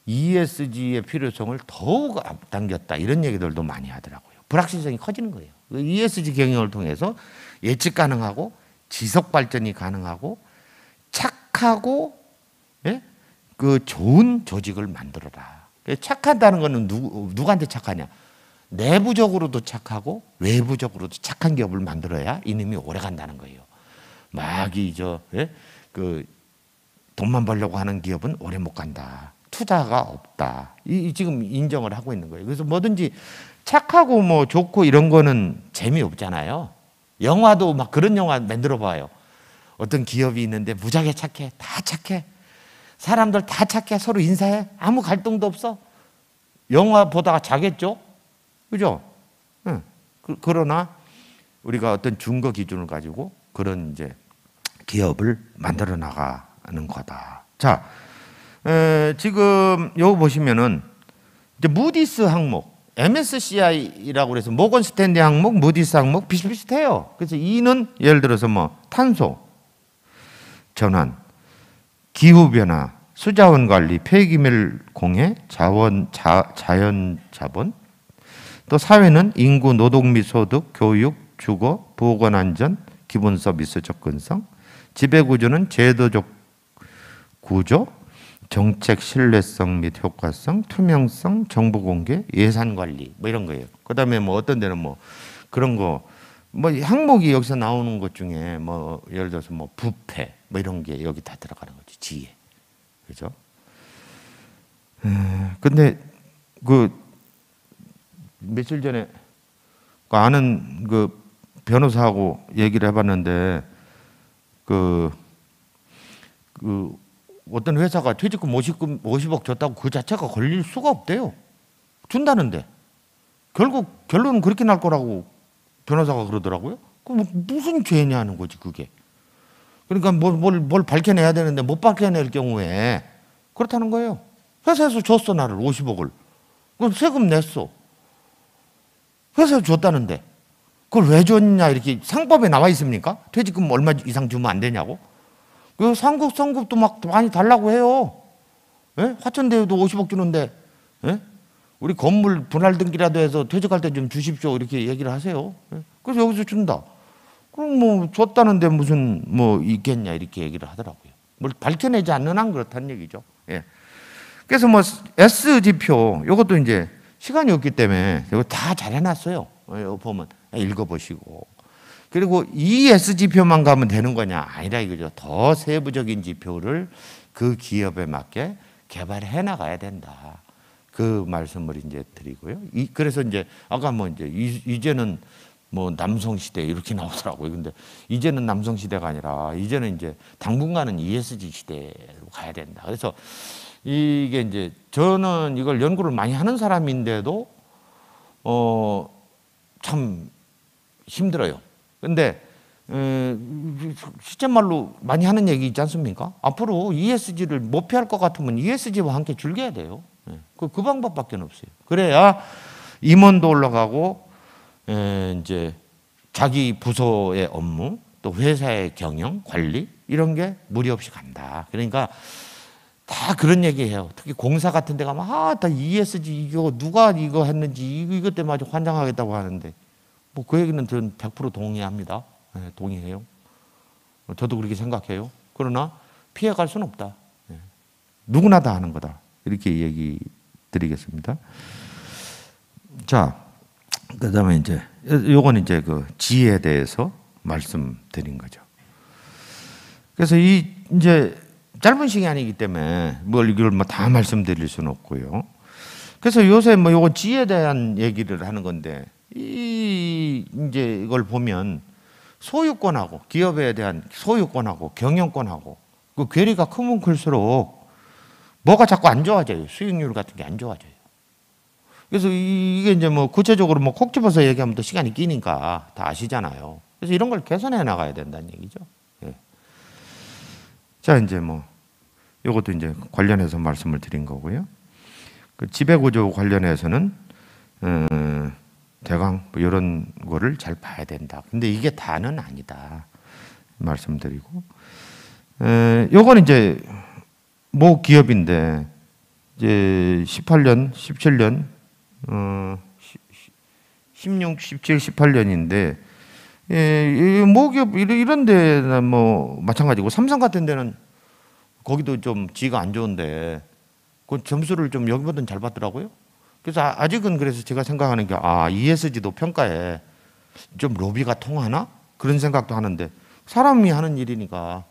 ESG의 필요성을 더욱 앞당겼다 이런 얘기들도 많이 하더라고요. 불확실성이 커지는 거예요. 그 ESG 경영을 통해서 예측 가능하고 지속 발전이 가능하고 착하고 예? 그 좋은 조직을 만들어라. 그 착하다는 거는 누구 누구한테 착하냐? 내부적으로도 착하고 외부적으로도 착한 기업을 만들어야 이놈이 오래 간다는 거예요. 막이저 예? 그 돈만 벌려고 하는 기업은 오래 못 간다. 투자가 없다. 이, 지금 인정을 하고 있는 거예요. 그래서 뭐든지 착하고 뭐 좋고 이런 거는 재미없잖아요. 영화도 막 그런 영화 만들어 봐요. 어떤 기업이 있는데 무작위 착해. 다 착해. 사람들 다 착해. 서로 인사해. 아무 갈등도 없어. 영화 보다가 자겠죠? 그죠? 응. 그, 그러나 우리가 어떤 준거 기준을 가지고 그런 이제 기업을 만들어 나가는 거다. 자, 에, 지금 요 보시면은 이제 무디스 항목, MSCI라고 해서 모건 스탠리 항목, 무디스 항목 비슷비슷해요. 그래서 이는 예를 들어서 뭐 탄소, 전환, 기후 변화, 수자원 관리, 폐기물 공해, 자원 자, 자연 자본, 또 사회는 인구, 노동 및 소득, 교육, 주거, 보건 안전, 기본 서비스 접근성, 지배 구조는 제도적 구조, 정책 신뢰성 및 효과성, 투명성, 정보 공개, 예산 관리 뭐 이런 거예요. 그다음에 뭐 어떤 데는 뭐 그런 거뭐 항목이 여기서 나오는 것 중에 뭐 예를 들어서 뭐 부패 뭐 이런 게 여기 다 들어가는 거죠. 지혜. 그죠? 근데 그 며칠 전에 그 아는 그 변호사하고 얘기를 해봤는데 그, 그 어떤 회사가 퇴직금 50금 50억 줬다고 그 자체가 걸릴 수가 없대요. 준다는데 결국 결론은 그렇게 날 거라고 변호사가 그러더라고요. 그 뭐 무슨 죄냐는 거지 그게. 그러니까 뭘뭘 뭘 밝혀내야 되는데 못 밝혀낼 경우에 그렇다는 거예요. 회사에서 줬어 나를 50억을. 그 세금 냈어. 그래서 줬다는데 그걸 왜 줬냐 이렇게 상법에 나와 있습니까? 퇴직금 얼마 이상 주면 안 되냐고. 그 상급 상급도 막 많이 달라고 해요. 예? 화천대유도 50억 주는데 예? 우리 건물 분할 등기라도 해서 퇴직할 때 좀 주십시오 이렇게 얘기를 하세요. 예? 그래서 여기서 준다. 그럼 뭐 줬다는데 무슨 뭐 있겠냐 이렇게 얘기를 하더라고요. 뭘 밝혀내지 않는 한 그렇다는 얘기죠. 예. 그래서 뭐 S 지표 이것도 이제 시간이 없기 때문에 다 잘해놨어요. 어, 보면 읽어보시고. 그리고 이 S지표만 가면 되는 거냐? 아니라 이거죠. 더 세부적인 지표를 그 기업에 맞게 개발해 나가야 된다. 그 말씀을 이제 드리고요. 이, 그래서 이제 아까 뭐 이제 이, 제는 뭐 남성 시대 이렇게 나오더라고요. 근데 이제는 남성 시대가 아니라 이제는 이제 당분간은 ESG 시대로 가야 된다. 그래서 이게 이제 저는 이걸 연구를 많이 하는 사람인데도 어, 참 힘들어요. 근데 어, 실제 말로 많이 하는 얘기 있지 않습니까? 앞으로 ESG를 못 피할 것 같으면 ESG와 함께 즐겨야 돼요. 예, 그, 그 방법밖에 없어요. 그래야 임원도 올라가고 예, 이제 자기 부서의 업무 또 회사의 경영 관리 이런 게 무리 없이 간다. 그러니까 다 그런 얘기해요. 특히 공사 같은 데 가면 아다 ESG 이거 누가 이거 했는지 이것 때문에 아주 환장하겠다고 하는데 뭐 그 얘기는 저는 100% 동의합니다. 네, 동의해요. 저도 그렇게 생각해요. 그러나 피해갈 수는 없다. 네. 누구나 다 하는 거다. 이렇게 얘기 드리겠습니다. 자, 그다음에 이제 요건 이제 그 지에 대해서 말씀드린 거죠. 그래서 이 이제 짧은 시간이기 때문에 뭘 이걸 뭐 다 말씀드릴 수는 없고요. 그래서 요새 뭐 요거 지에 대한 얘기를 하는 건데 이 이제 이걸 보면 소유권하고 기업에 대한 소유권하고 경영권하고 그 괴리가 크면 클수록 뭐가 자꾸 안 좋아져요. 수익률 같은 게 안 좋아져요. 그래서 이게 이제 뭐 구체적으로 뭐 콕 집어서 얘기하면 또 시간이 끼니까 다 아시잖아요. 그래서 이런 걸 개선해 나가야 된다는 얘기죠. 자, 이제 뭐 이것도 이제 관련해서 말씀을 드린 거고요. 그 지배 구조 관련해서는 음, 대강 뭐 이런 거를 잘 봐야 된다. 근데 이게 다는 아니다. 말씀드리고 에, 어, 요건 이제 모 기업인데 이제 18년, 17년, 어, 16, 17, 18년인데 예, 모기업 이런 데는 뭐 마찬가지고 삼성 같은 데는 거기도 좀 지가 안 좋은데 그 점수를 좀 여기보다는 잘 받더라고요. 그래서 아, 아직은 그래서 제가 생각하는 게 아, ESG도 평가에 좀 로비가 통하나? 그런 생각도 하는데 사람이 하는 일이니까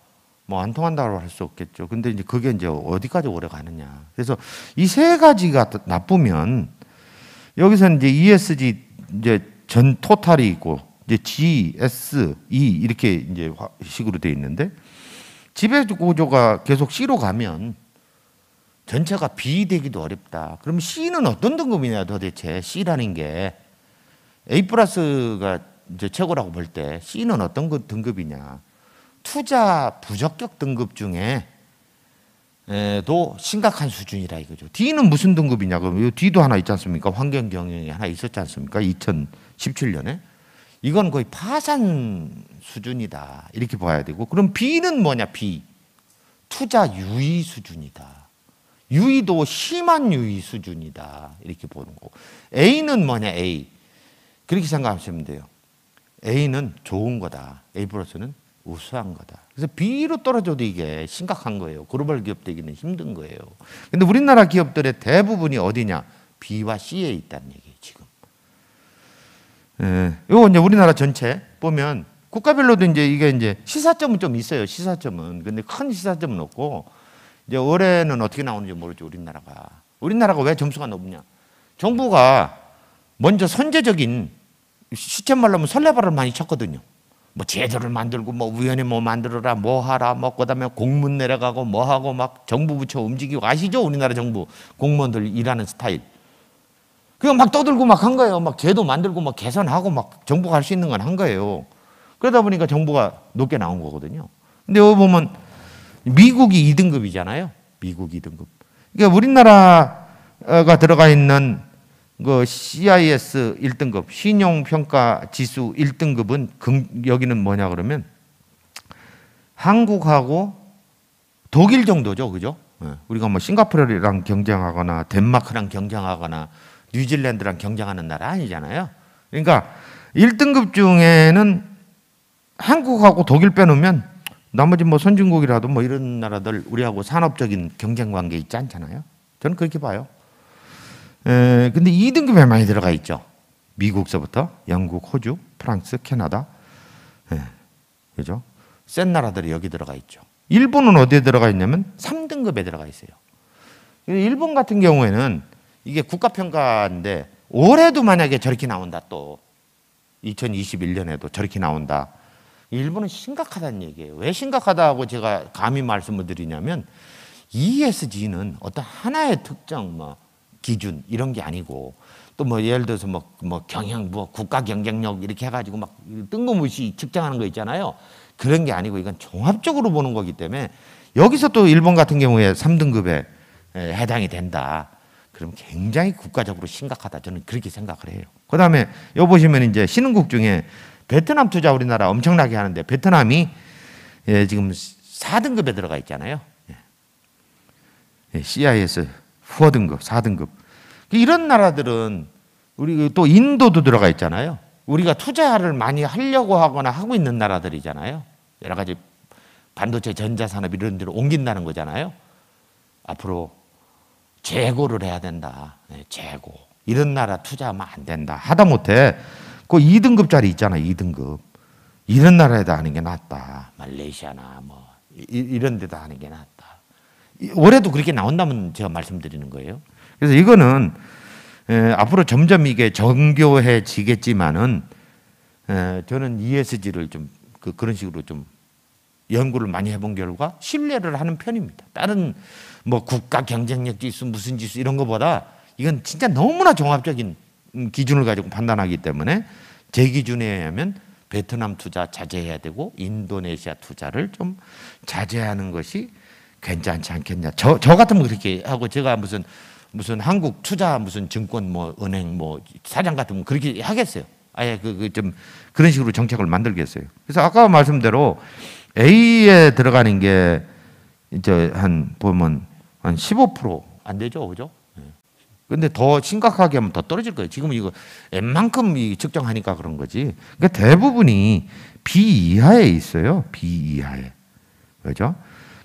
뭐 안 통한다고 할 수 없겠죠. 근데 이제 그게 이제 어디까지 오래 가느냐. 그래서 이 세 가지가 나쁘면 여기서는 이제 ESG 이제 전 토탈이 있고 이제 G, S, E 이렇게 이제 식으로 돼 있는데 지배 구조가 계속 C로 가면 전체가 B 되기도 어렵다. 그럼 C는 어떤 등급이냐 도대체 C라는 게 A 플러스가 이제 최고라고 볼 때 C는 어떤 그 등급이냐? 투자 부적격 등급 중에 도 심각한 수준이라 이거죠. D는 무슨 등급이냐? 그럼 이 D도 하나 있지 않습니까? 환경 경영이 하나 있었지 않습니까? 2017년에 이건 거의 파산 수준이다. 이렇게 봐야 되고. 그럼 B는 뭐냐, B. 투자 유의 수준이다. 유의도 심한 유의 수준이다. 이렇게 보는 거고. A는 뭐냐, A. 그렇게 생각하시면 돼요. A는 좋은 거다. A 플러스는 우수한 거다. 그래서 B로 떨어져도 이게 심각한 거예요. 글로벌 기업 되기는 힘든 거예요. 근데 우리나라 기업들의 대부분이 어디냐? B와 C에 있다는 얘기. 예, 요 이제 우리나라 전체 보면 국가별로도 이제 이게 이제 시사점은 좀 있어요. 시사점은 근데 큰 시사점은 없고 이제 올해는 어떻게 나오는지 모르죠. 우리나라가 우리나라가 왜 점수가 높냐? 정부가 먼저 선제적인 시체 말로 하면 설레발을 많이 쳤거든요. 뭐 제도를 만들고 뭐 우연히 뭐 만들어라 뭐 하라 뭐 그다음에 공문 내려가고 뭐 하고 막 정부 부처 움직이고 아시죠 우리나라 정부 공무원들 일하는 스타일 그냥 막 떠들고 막 한 거예요. 막 제도 만들고 막 개선하고 막 정부가 할수 있는 건 한 거예요. 그러다 보니까 정부가 높게 나온 거거든요. 근데 여기 보면 미국이 2등급이잖아요. 미국 2등급. 그러니까 우리나라가 들어가 있는 그 CIS 1등급, 신용평가 지수 1등급은 여기는 뭐냐 그러면 한국하고 독일 정도죠. 그죠? 예. 우리가 뭐 싱가포르랑 경쟁하거나 덴마크랑 경쟁하거나 뉴질랜드랑 경쟁하는 나라 아니잖아요. 그러니까 1등급 중에는 한국하고 독일 빼놓으면 나머지 뭐 선진국이라도 뭐 이런 나라들 우리하고 산업적인 경쟁 관계 있지 않잖아요. 저는 그렇게 봐요. 에, 근데 2등급에 많이 들어가 있죠. 미국서부터 영국, 호주, 프랑스, 캐나다. 에, 예, 그죠? 센 나라들이 여기 들어가 있죠. 일본은 어디에 들어가 있냐면 3등급에 들어가 있어요. 일본 같은 경우에는 이게 국가평가인데 올해도 만약에 저렇게 나온다 또 2021년에도 저렇게 나온다. 일본은 심각하다는 얘기예요. 왜 심각하다고 제가 감히 말씀을 드리냐면 ESG는 어떤 하나의 특정 뭐 기준 이런 게 아니고 또 뭐 예를 들어서 뭐, 뭐경향뭐 뭐 국가 경쟁력 이렇게 해가지고 막 뜬금없이 측정하는 거 있잖아요. 그런 게 아니고 이건 종합적으로 보는 거기 때문에 여기서 또 일본 같은 경우에 3등급에 해당이 된다. 그러면 굉장히 국가적으로 심각하다. 저는 그렇게 생각을 해요. 그 다음에 여 보시면 이제 신흥국 중에 베트남 투자 우리나라 엄청나게 하는데 베트남이 예, 지금 4등급에 들어가 있잖아요. 예, 예 CIS 4등급, 4등급. 그 이런 나라들은 우리 그 또 인도도 들어가 있잖아요. 우리가 투자를 많이 하려고 하거나 하고 있는 나라들이잖아요. 여러 가지 반도체 전자산업 이런 데로 옮긴다는 거잖아요. 앞으로 재고를 해야 된다. 네, 재고. 이런 나라 투자하면 안 된다. 하다못해 그 2등급짜리 있잖아. 2등급. 이런 나라에다 하는 게 낫다. 말레이시아나 뭐 이, 런 데다 하는 게 낫다. 올해도 그렇게 나온다면 제가 말씀드리는 거예요. 그래서 이거는 에, 앞으로 점점 이게 정교해지겠지만은 에, 저는 ESG를 좀 그, 그런 식으로 좀 연구를 많이 해본 결과 신뢰를 하는 편입니다. 다른 뭐 국가 경쟁력 지수 무슨 지수 이런 거보다 이건 진짜 너무나 종합적인 기준을 가지고 판단하기 때문에 제 기준에 의하면 베트남 투자 자제해야 되고 인도네시아 투자를 좀 자제하는 것이 괜찮지 않겠냐. 저, 저 같으면 그렇게 하고 제가 무슨 무슨 한국 투자 무슨 증권 뭐 은행 뭐 사장 같으면 그렇게 하겠어요. 아예 그좀 그, 그 그런 식으로 정책을 만들겠어요. 그래서 아까 말씀대로 A에 들어가는 게 이제 한 보면 한 15%안 되죠, 그죠? 예. 근데 더 심각하게 하면 더 떨어질 거예요. 지금 이거 웬만큼 측정하니까 그런 거지. 그러니까 대부분이 B 이하에 있어요. B 이하에. 그죠?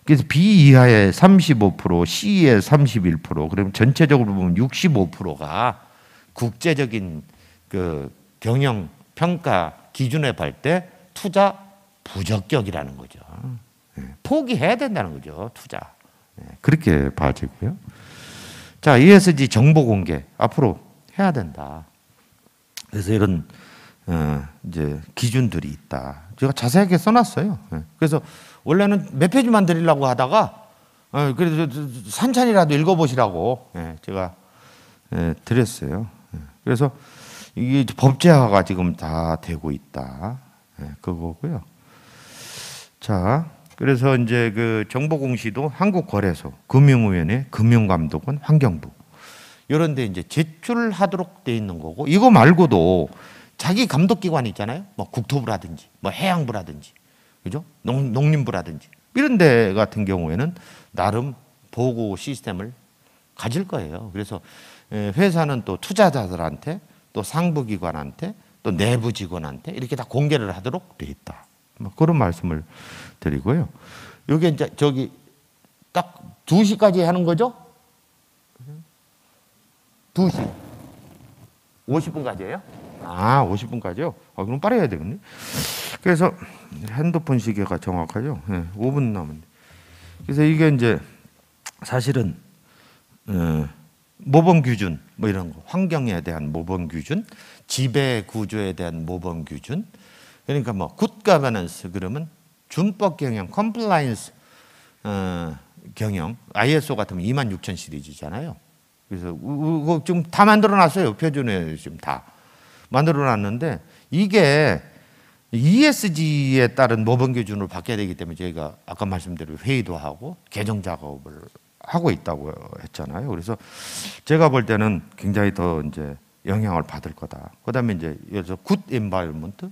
그래서 B 이하에 35%, C에 31%, 그러면 전체적으로 보면 65%가 국제적인 그 경영 평가 기준에 볼때 투자 부적격이라는 거죠. 예. 포기해야 된다는 거죠. 투자. 예, 그렇게 봐지고요. 자, 이에서 이제 정보 공개 앞으로 해야 된다. 그래서 이런 어, 이제 기준들이 있다. 제가 자세하게 써놨어요. 예, 그래서 원래는 몇 페이지만 드리려고 하다가 어, 그래도 산찬이라도 읽어보시라고 예, 제가 드렸어요. 그래서 이게 법제화가 지금 다 되고 있다. 그거고요. 자, 그래서 이제 그 정보공시도 한국거래소, 금융위원회, 금융감독원, 환경부 이런 데 이제 제출하도록 돼 있는 거고 이거 말고도 자기 감독기관 있잖아요. 뭐 국토부라든지 뭐 해양부라든지 그죠? 농, 농림부라든지 이런 데 같은 경우에는 나름 보고 시스템을 가질 거예요. 그래서 회사는 또 투자자들한테 또 상부기관한테 또 내부 직원한테 이렇게 다 공개를 하도록 돼 있다. 뭐 그런 말씀을 드리고요. 이게 이제 저기 딱 2시까지 하는 거죠? 2시. 50분까지예요? 아, 50분까지요? 아, 그럼 빨리 해야 되겠네. 그래서 핸드폰 시계가 정확하죠? 네, 5분 남은 그래서 이게 이제 사실은 어, 모범 규준 뭐 이런 거 환경에 대한 모범 규준 지배 구조에 대한 모범 규준 그러니까 뭐굿 가버넌스 그러면 준법 경영, 컴플라이언스 어, 경영, ISO 같으면 2 6 0 시리즈잖아요. 그래서 그거 지금 다 만들어 놨어요. 표준에 지금 다 만들어 놨는데 이게 ESG에 따른 모범 기준으로 바뀌어야 되기 때문에 저희가 아까 말씀대로 회의도 하고 개정 작업을 하고 있다고 했잖아요. 그래서 제가 볼 때는 굉장히 더 이제 영향을 받을 거다. 그다음에 이제 여기서 굿 인바이먼트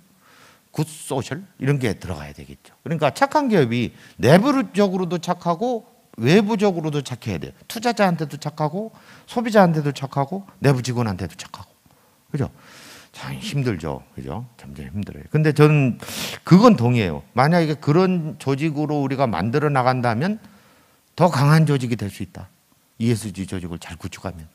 굿소셜 이런 게 들어가야 되겠죠. 그러니까 착한 기업이 내부적으로도 착하고 외부적으로도 착해야 돼요. 투자자한테도 착하고 소비자한테도 착하고 내부 직원한테도 착하고. 그죠? 참 힘들죠. 그죠? 점점 힘들어요. 근데 저는 그건 동의해요. 만약에 그런 조직으로 우리가 만들어 나간다면 더 강한 조직이 될 수 있다. ESG 조직을 잘 구축하면.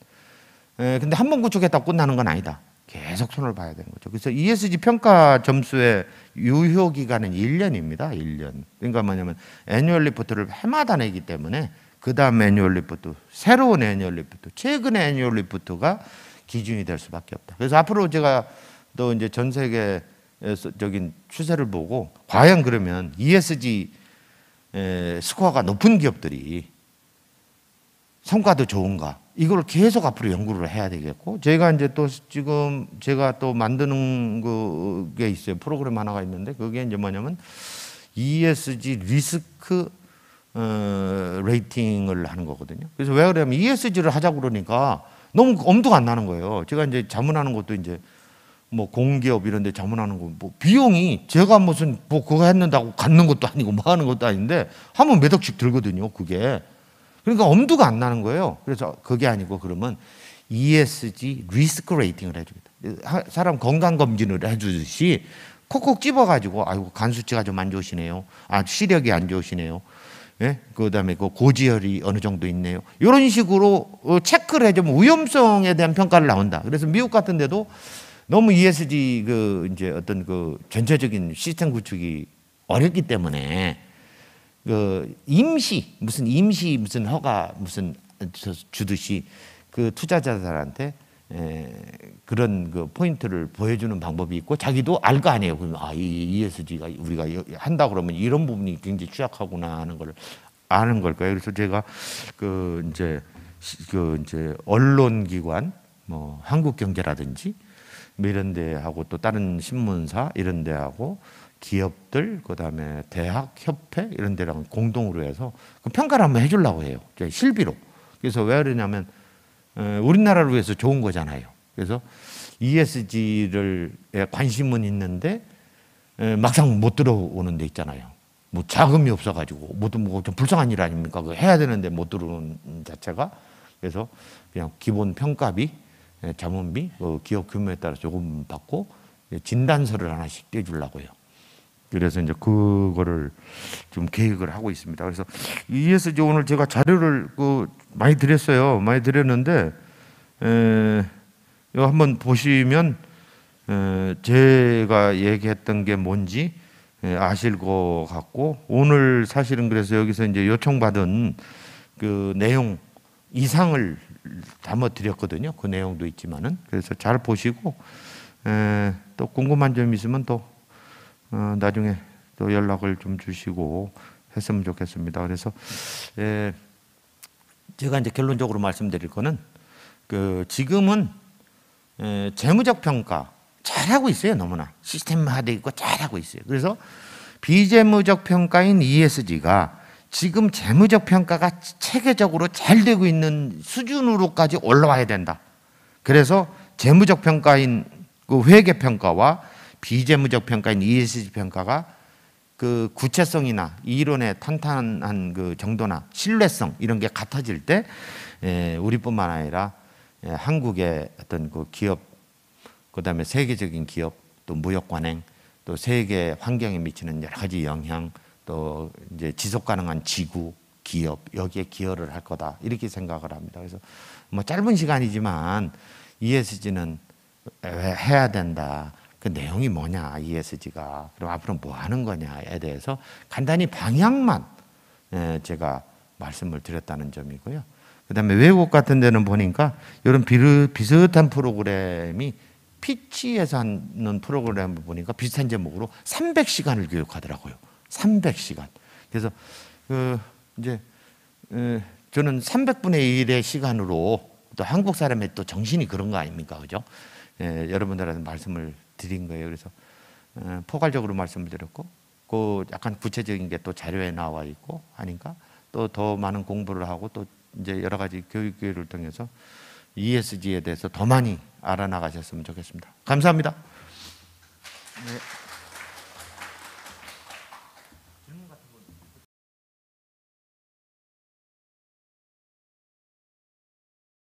에, 예, 근데 한 번 구축했다 끝나는 건 아니다. 계속 손을 봐야 되는 거죠. 그래서 ESG 평가 점수의 유효 기간은 1년입니다. 1년. 그러니까 뭐냐면 애니얼 리포트를 해마다 내기 때문에 그다음 애니얼 리포트, 새로운 애니얼 리포트, 최근 애니얼 리포트가 기준이 될 수밖에 없다. 그래서 앞으로 제가 또 이제 전 세계적인 추세를 보고 과연 그러면 ESG 스코어가 높은 기업들이 성과도 좋은가 이걸 계속 앞으로 연구를 해야 되겠고 제가 이제 또 지금 제가 또 만드는 게 있어요 프로그램 하나가 있는데 그게 이제 뭐냐면 ESG 리스크 어, 레이팅을 하는 거거든요. 그래서 왜 그러냐면 ESG를 하자 그러니까 너무 엄두가 안 나는 거예요. 제가 이제 자문하는 것도 이제 뭐 공기업 이런 데 자문하는 거 뭐 비용이 제가 무슨 뭐 그거 했는다고 갖는 것도 아니고 뭐 하는 것도 아닌데 하면 몇 억씩 들거든요. 그게. 그러니까 엄두가 안 나는 거예요. 그래서 그게 아니고 그러면 ESG 리스크 레이팅을 해줍니다. 사람 건강 검진을 해주듯이 콕콕 집어가지고 아이고 간 수치가 좀 안 좋으시네요. 아 시력이 안 좋으시네요. 예? 그다음에 그 고지혈이 어느 정도 있네요. 이런 식으로 어, 체크를 해주면 위험성에 대한 평가를 나온다. 그래서 미국 같은데도 너무 ESG 그 이제 어떤 그 전체적인 시스템 구축이 어렵기 때문에 그 임시 무슨 임시 무슨 허가 무슨 주듯이 그 투자자들한테 에, 그런 그 포인트를 보여주는 방법이 있고 자기도 알 거 아니에요. 그러면 아, 이 ESG가 우리가 한다 그러면 이런 부분이 굉장히 취약하구나 하는 걸 아는 걸까요? 그래서 제가 그 이제 그 이제 언론 기관 뭐 한국경제라든지 뭐 이런 데하고 또 다른 신문사 이런 데하고 기업들 그다음에 대학 협회 이런 데랑 공동으로 해서 그 평가를 한번 해주려고 해요. 실비로. 그래서 왜 그러냐면 어, 우리나라를 위해서 좋은 거잖아요. 그래서 ESG를 관심은 있는데 막상 못 들어오는 데 있잖아요. 뭐 자금이 없어가지고 뭐좀 불쌍한 일 아닙니까? 그 해야 되는데 못 들어오는 자체가 그래서 그냥 기본 평가비, 자문비, 그 기업 규모에 따라 조금 받고 예, 진단서를 하나씩 떼주려고요. 그래서 이제 그거를 좀 계획을 하고 있습니다. 그래서 이에서 이제 오늘 제가 자료를 그 많이 드렸어요. 많이 드렸는데 이거 한번 보시면 에, 제가 얘기했던 게 뭔지 에, 아실 것 같고 오늘 사실은 그래서 여기서 이제 요청받은 그 내용 이상을 담아 드렸거든요. 그 내용도 있지만은 그래서 잘 보시고 에, 또 궁금한 점 있으면 또 어, 나중에 또 연락을 좀 주시고 했으면 좋겠습니다. 그래서 예, 제가 이제 결론적으로 말씀드릴 거는 그 지금은 예, 재무적 평가 잘하고 있어요 너무나 시스템화돼 있고 잘하고 있어요. 그래서 비재무적 평가인 ESG가 지금 재무적 평가가 체계적으로 잘 되고 있는 수준으로까지 올라와야 된다. 그래서 재무적 평가인 그 회계 평가와 비재무적 평가인 ESG 평가가 그 구체성이나 이론의 탄탄한 그 정도나 신뢰성 이런 게 같아질 때 예, 우리뿐만 아니라 예, 한국의 어떤 그 기업 그다음에 세계적인 기업 또 무역 관행 또 세계 환경에 미치는 여러 가지 영향 또 이제 지속 가능한 지구 기업 여기에 기여를 할 거다 이렇게 생각을 합니다. 그래서 뭐 짧은 시간이지만 ESG는 해야 된다. 그 내용이 뭐냐 ESG가 그럼 앞으로 뭐 하는 거냐에 대해서 간단히 방향만 예, 제가 말씀을 드렸다는 점이고요. 그다음에 외국 같은 데는 보니까 이런 비슷한 프로그램이 피치에서 하는 프로그램을 보니까 비슷한 제목으로 300시간을 교육하더라고요. 300시간. 그래서 그 이제 저는 300분의 1의 시간으로 또 한국 사람의 또 정신이 그런 거 아닙니까, 그죠? 예, 여러분들한테 말씀을 드린 거예요. 그래서 어, 포괄적으로 말씀을 드렸고 그 약간 구체적인 게 또 자료에 나와 있고 하니까 또더 많은 공부를 하고 또 이제 여러 가지 교육 기회를 통해서 ESG에 대해서 더 많이 알아나가셨으면 좋겠습니다. 감사합니다. 네.